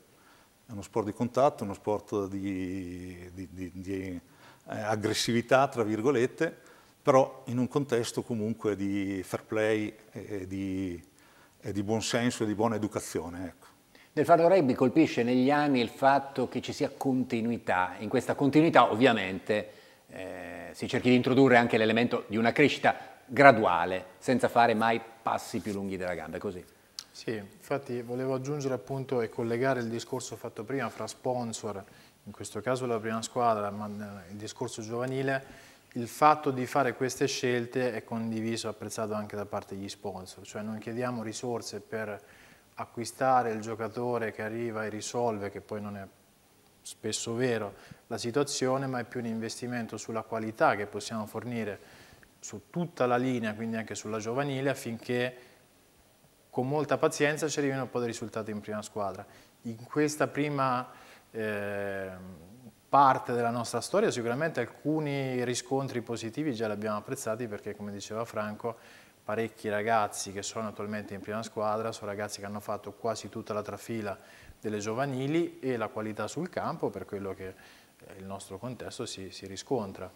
Speaker 3: È uno sport di contatto, è uno sport di, di, di, di eh, aggressività, tra virgolette, però in un contesto comunque di fair play e di, e di buonsenso e di buona educazione. Ecco.
Speaker 1: Nel Faro Rugby colpisce negli anni il fatto che ci sia continuità, in questa continuità ovviamente eh, si cerchi di introdurre anche l'elemento di una crescita graduale, senza fare mai passi più lunghi della gamba, è così?
Speaker 7: Sì, infatti volevo aggiungere appunto e collegare il discorso fatto prima fra sponsor, in questo caso la prima squadra, ma eh, il discorso giovanile, il fatto di fare queste scelte è condiviso e apprezzato anche da parte degli sponsor, cioè non chiediamo risorse per acquistare il giocatore che arriva e risolve, che poi non è spesso vero la situazione, ma è più un investimento sulla qualità che possiamo fornire su tutta la linea, quindi anche sulla giovanile, affinché con molta pazienza ci arrivino un po' dei risultati in prima squadra. In questa prima eh, parte della nostra storia, sicuramente alcuni riscontri positivi già li abbiamo apprezzati perché come diceva Franco parecchi ragazzi che sono attualmente in prima squadra sono ragazzi che hanno fatto quasi tutta la trafila delle giovanili e la qualità sul campo per quello che eh, il nostro contesto si, si riscontra.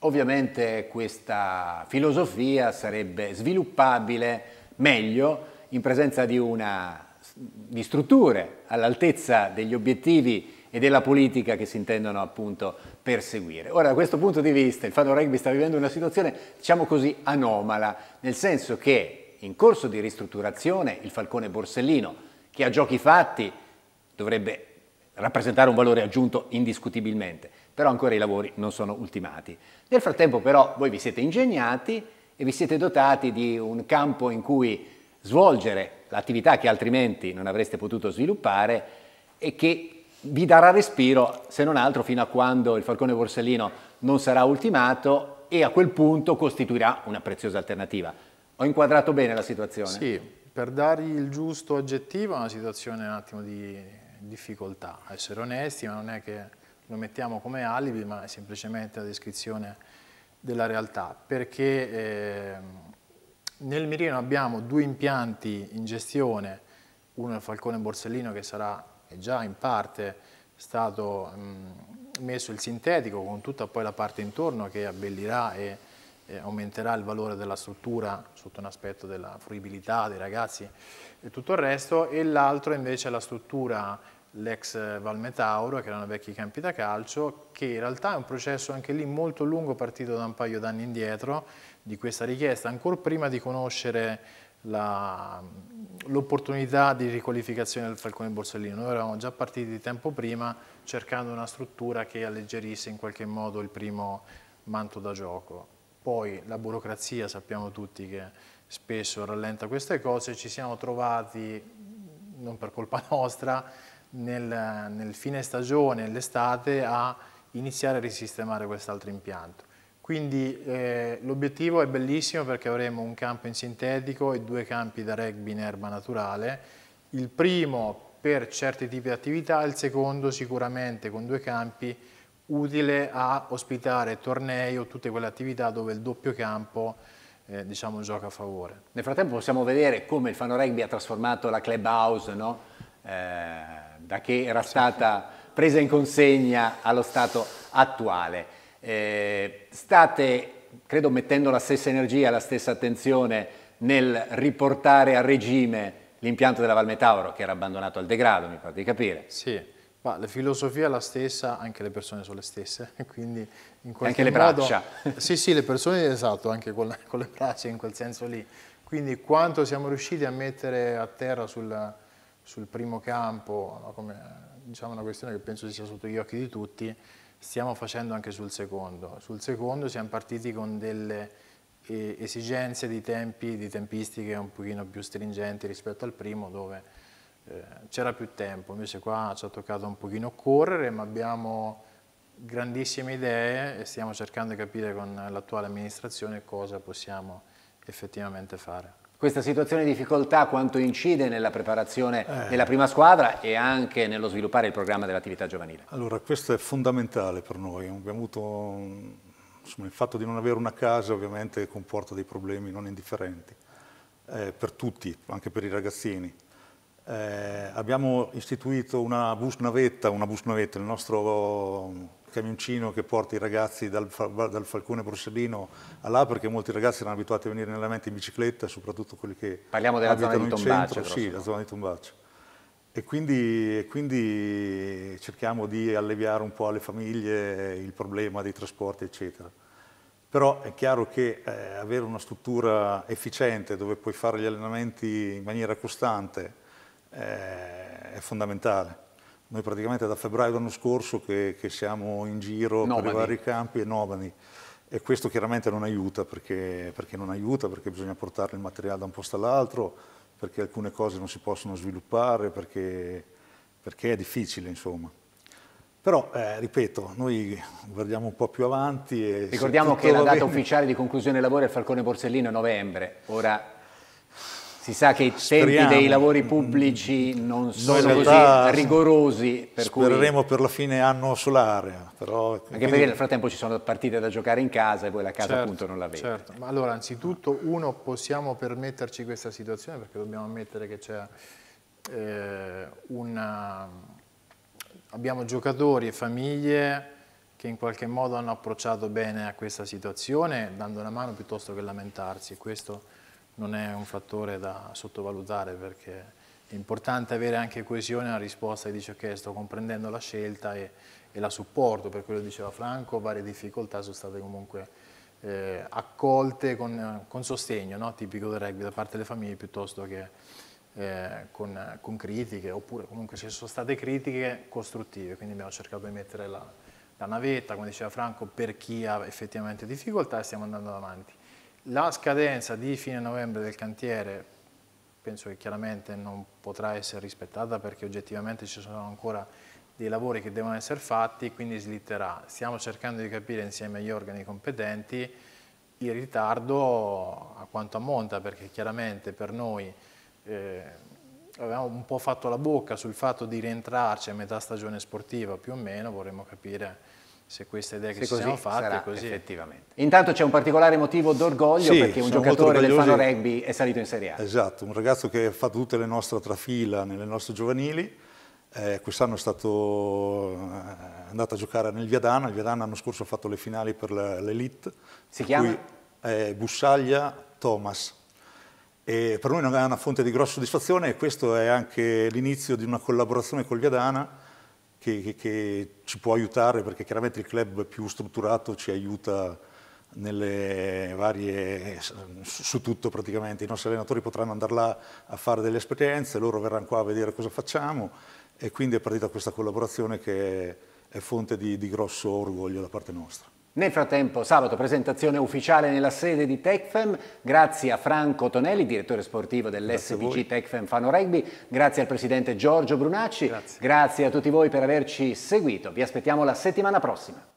Speaker 1: Ovviamente questa filosofia sarebbe sviluppabile meglio in presenza di, una, di strutture all'altezza degli obiettivi e della politica che si intendono appunto perseguire. Ora da questo punto di vista il Fano Rugby sta vivendo una situazione diciamo così anomala, nel senso che in corso di ristrutturazione il Falcone Borsellino, che a giochi fatti dovrebbe rappresentare un valore aggiunto indiscutibilmente, però ancora i lavori non sono ultimati. Nel frattempo però voi vi siete ingegnati e vi siete dotati di un campo in cui svolgere l'attività che altrimenti non avreste potuto sviluppare e che vi darà respiro, se non altro, fino a quando il Falcone Borsellino non sarà ultimato e a quel punto costituirà una preziosa alternativa. Ho inquadrato bene la situazione? Sì,
Speaker 7: per dargli il giusto aggettivo è una situazione un attimo di difficoltà, essere onesti, ma non è che lo mettiamo come alibi, ma è semplicemente la descrizione della realtà, perché eh, nel mirino abbiamo due impianti in gestione, uno è il Falcone Borsellino che sarà è già in parte stato mh, messo il sintetico con tutta poi la parte intorno che abbellirà e, e aumenterà il valore della struttura sotto un aspetto della fruibilità dei ragazzi e tutto il resto e l'altro invece è la struttura l'ex Valmetauro, che erano vecchi campi da calcio, che in realtà è un processo anche lì molto lungo partito da un paio d'anni indietro di questa richiesta, ancora prima di conoscere l'opportunità di riqualificazione del Falcone Borsellino. Noi eravamo già partiti tempo prima cercando una struttura che alleggerisse in qualche modo il primo manto da gioco. Poi la burocrazia, sappiamo tutti che spesso rallenta queste cose, ci siamo trovati, non per colpa nostra, nel, nel fine stagione, l'estate, a iniziare a risistemare quest'altro impianto. Quindi eh, l'obiettivo è bellissimo perché avremo un campo in sintetico e due campi da rugby in erba naturale. Il primo per certi tipi di attività, il secondo sicuramente con due campi utile a ospitare tornei o tutte quelle attività dove il doppio campo eh, diciamo, gioca a favore. Nel frattempo possiamo vedere
Speaker 1: come il Fano Rugby ha trasformato la clubhouse, no? eh, da che era stata presa in consegna allo stato attuale. Eh, State, credo, mettendo la stessa energia, la stessa attenzione nel riportare a regime l'impianto della Valmetauro che era abbandonato al degrado, mi pare di capire. Sì,
Speaker 7: ma la filosofia è la stessa, anche le persone sono le stesse, quindi in qualche anche modo, le braccia. Sì, sì, le persone, esatto, anche con, con, le braccia in quel senso lì. Quindi quanto siamo riusciti a mettere a terra sul, sul primo campo, no, come, diciamo una questione che penso sia sotto gli occhi di tutti, stiamo facendo anche sul secondo. Sul secondo siamo partiti con delle eh, esigenze di tempi, di tempistiche un pochino più stringenti rispetto al primo dove eh, c'era più tempo, invece qua ci ha toccato un pochino correre ma abbiamo grandissime idee e stiamo cercando di capire con l'attuale amministrazione cosa possiamo effettivamente fare
Speaker 1: questa situazione di difficoltà quanto incide nella preparazione eh. della prima squadra e anche nello sviluppare il programma dell'attività giovanile?
Speaker 3: Allora, questo è fondamentale per noi. Avuto, insomma, il fatto di non avere una casa ovviamente comporta dei problemi non indifferenti eh, per tutti, anche per i ragazzini. Eh, abbiamo istituito una bus navetta, una bus navetta, il nostro camioncino che porta i ragazzi dal, dal Falcone Borsellino là perché molti ragazzi erano abituati a venire in allenamento in bicicletta, soprattutto quelli che Parliamo della zona di Tombaccio, centro, sì, la zona di Tombaccio. E quindi, e quindi, cerchiamo di alleviare un po' alle famiglie il problema dei trasporti, eccetera. Però è chiaro che eh, avere una struttura efficiente dove puoi fare gli allenamenti in maniera costante eh, è fondamentale noi praticamente da febbraio dell'anno scorso che, che, siamo in giro nomadi. per i vari campi e nomadi e questo chiaramente non aiuta perché, perché non aiuta, perché bisogna portare il materiale da un posto all'altro, perché alcune cose non si possono sviluppare, perché, perché è difficile insomma. Però, eh, ripeto, noi guardiamo un po' più avanti. Ricordiamo che la data bene. ufficiale
Speaker 1: di conclusione dei lavori è Falcone Borsellino novembre. Ora si sa che i tempi Speriamo. dei lavori pubblici non sono così rigorosi. Per spereremo cui... per la fine anno solare. Però... Anche Quindi... perché nel frattempo ci sono partite da giocare in casa e voi la casa certo, appunto non l'avete. Certo.
Speaker 7: Ma allora anzitutto uno possiamo permetterci questa situazione perché dobbiamo ammettere che c'è eh, una... abbiamo giocatori e famiglie che in qualche modo hanno approcciato bene a questa situazione dando una mano piuttosto che lamentarsi. Questo non è un fattore da sottovalutare perché è importante avere anche coesione alla risposta che dice ok sto comprendendo la scelta e, e la supporto, per quello che diceva Franco, varie difficoltà sono state comunque eh, accolte con, con sostegno, no? tipico del rugby, da parte delle famiglie piuttosto che eh, con, con, critiche, oppure comunque ci sono state critiche costruttive, quindi abbiamo cercato di mettere la, la navetta, come diceva Franco, per chi ha effettivamente difficoltà e stiamo andando avanti. La scadenza di fine novembre del cantiere penso che chiaramente non potrà essere rispettata perché oggettivamente ci sono ancora dei lavori che devono essere fatti, quindi slitterà. Stiamo cercando di capire insieme agli organi competenti il ritardo a quanto ammonta perché chiaramente per noi eh, avevamo un po' fatto la bocca sul fatto di rientrarci a metà stagione sportiva più o meno, vorremmo capire se questa idea che se ci siamo fatti così. Effettivamente.
Speaker 1: Intanto c'è un particolare motivo d'orgoglio sì, perché un giocatore del Fano
Speaker 3: Rugby è salito in Serie A. Esatto, un ragazzo che ha fatto tutte le nostre trafila nelle nostre giovanili, eh, quest'anno è stato, eh, andato a giocare nel Viadana, il Viadana l'anno scorso ha fatto le finali per l'Elite. Si chiama? Cui, eh, Bussaglia Thomas. E per noi è una fonte di grossa soddisfazione e questo è anche l'inizio di una collaborazione col Viadana che, che, che, ci può aiutare perché chiaramente il club più strutturato ci aiuta nelle varie, su tutto praticamente, i nostri allenatori potranno andare là a fare delle esperienze, loro verranno qua a vedere cosa facciamo e quindi è partita questa collaborazione che è fonte di, di grosso orgoglio da parte nostra. Nel frattempo, sabato
Speaker 1: presentazione ufficiale nella sede di Tecfem, grazie a Franco Tonelli, direttore sportivo dell'SBG Tecfem Fano Rugby, grazie al presidente Giorgio Brunacci, grazie. grazie a tutti voi per averci seguito. Vi aspettiamo la settimana prossima.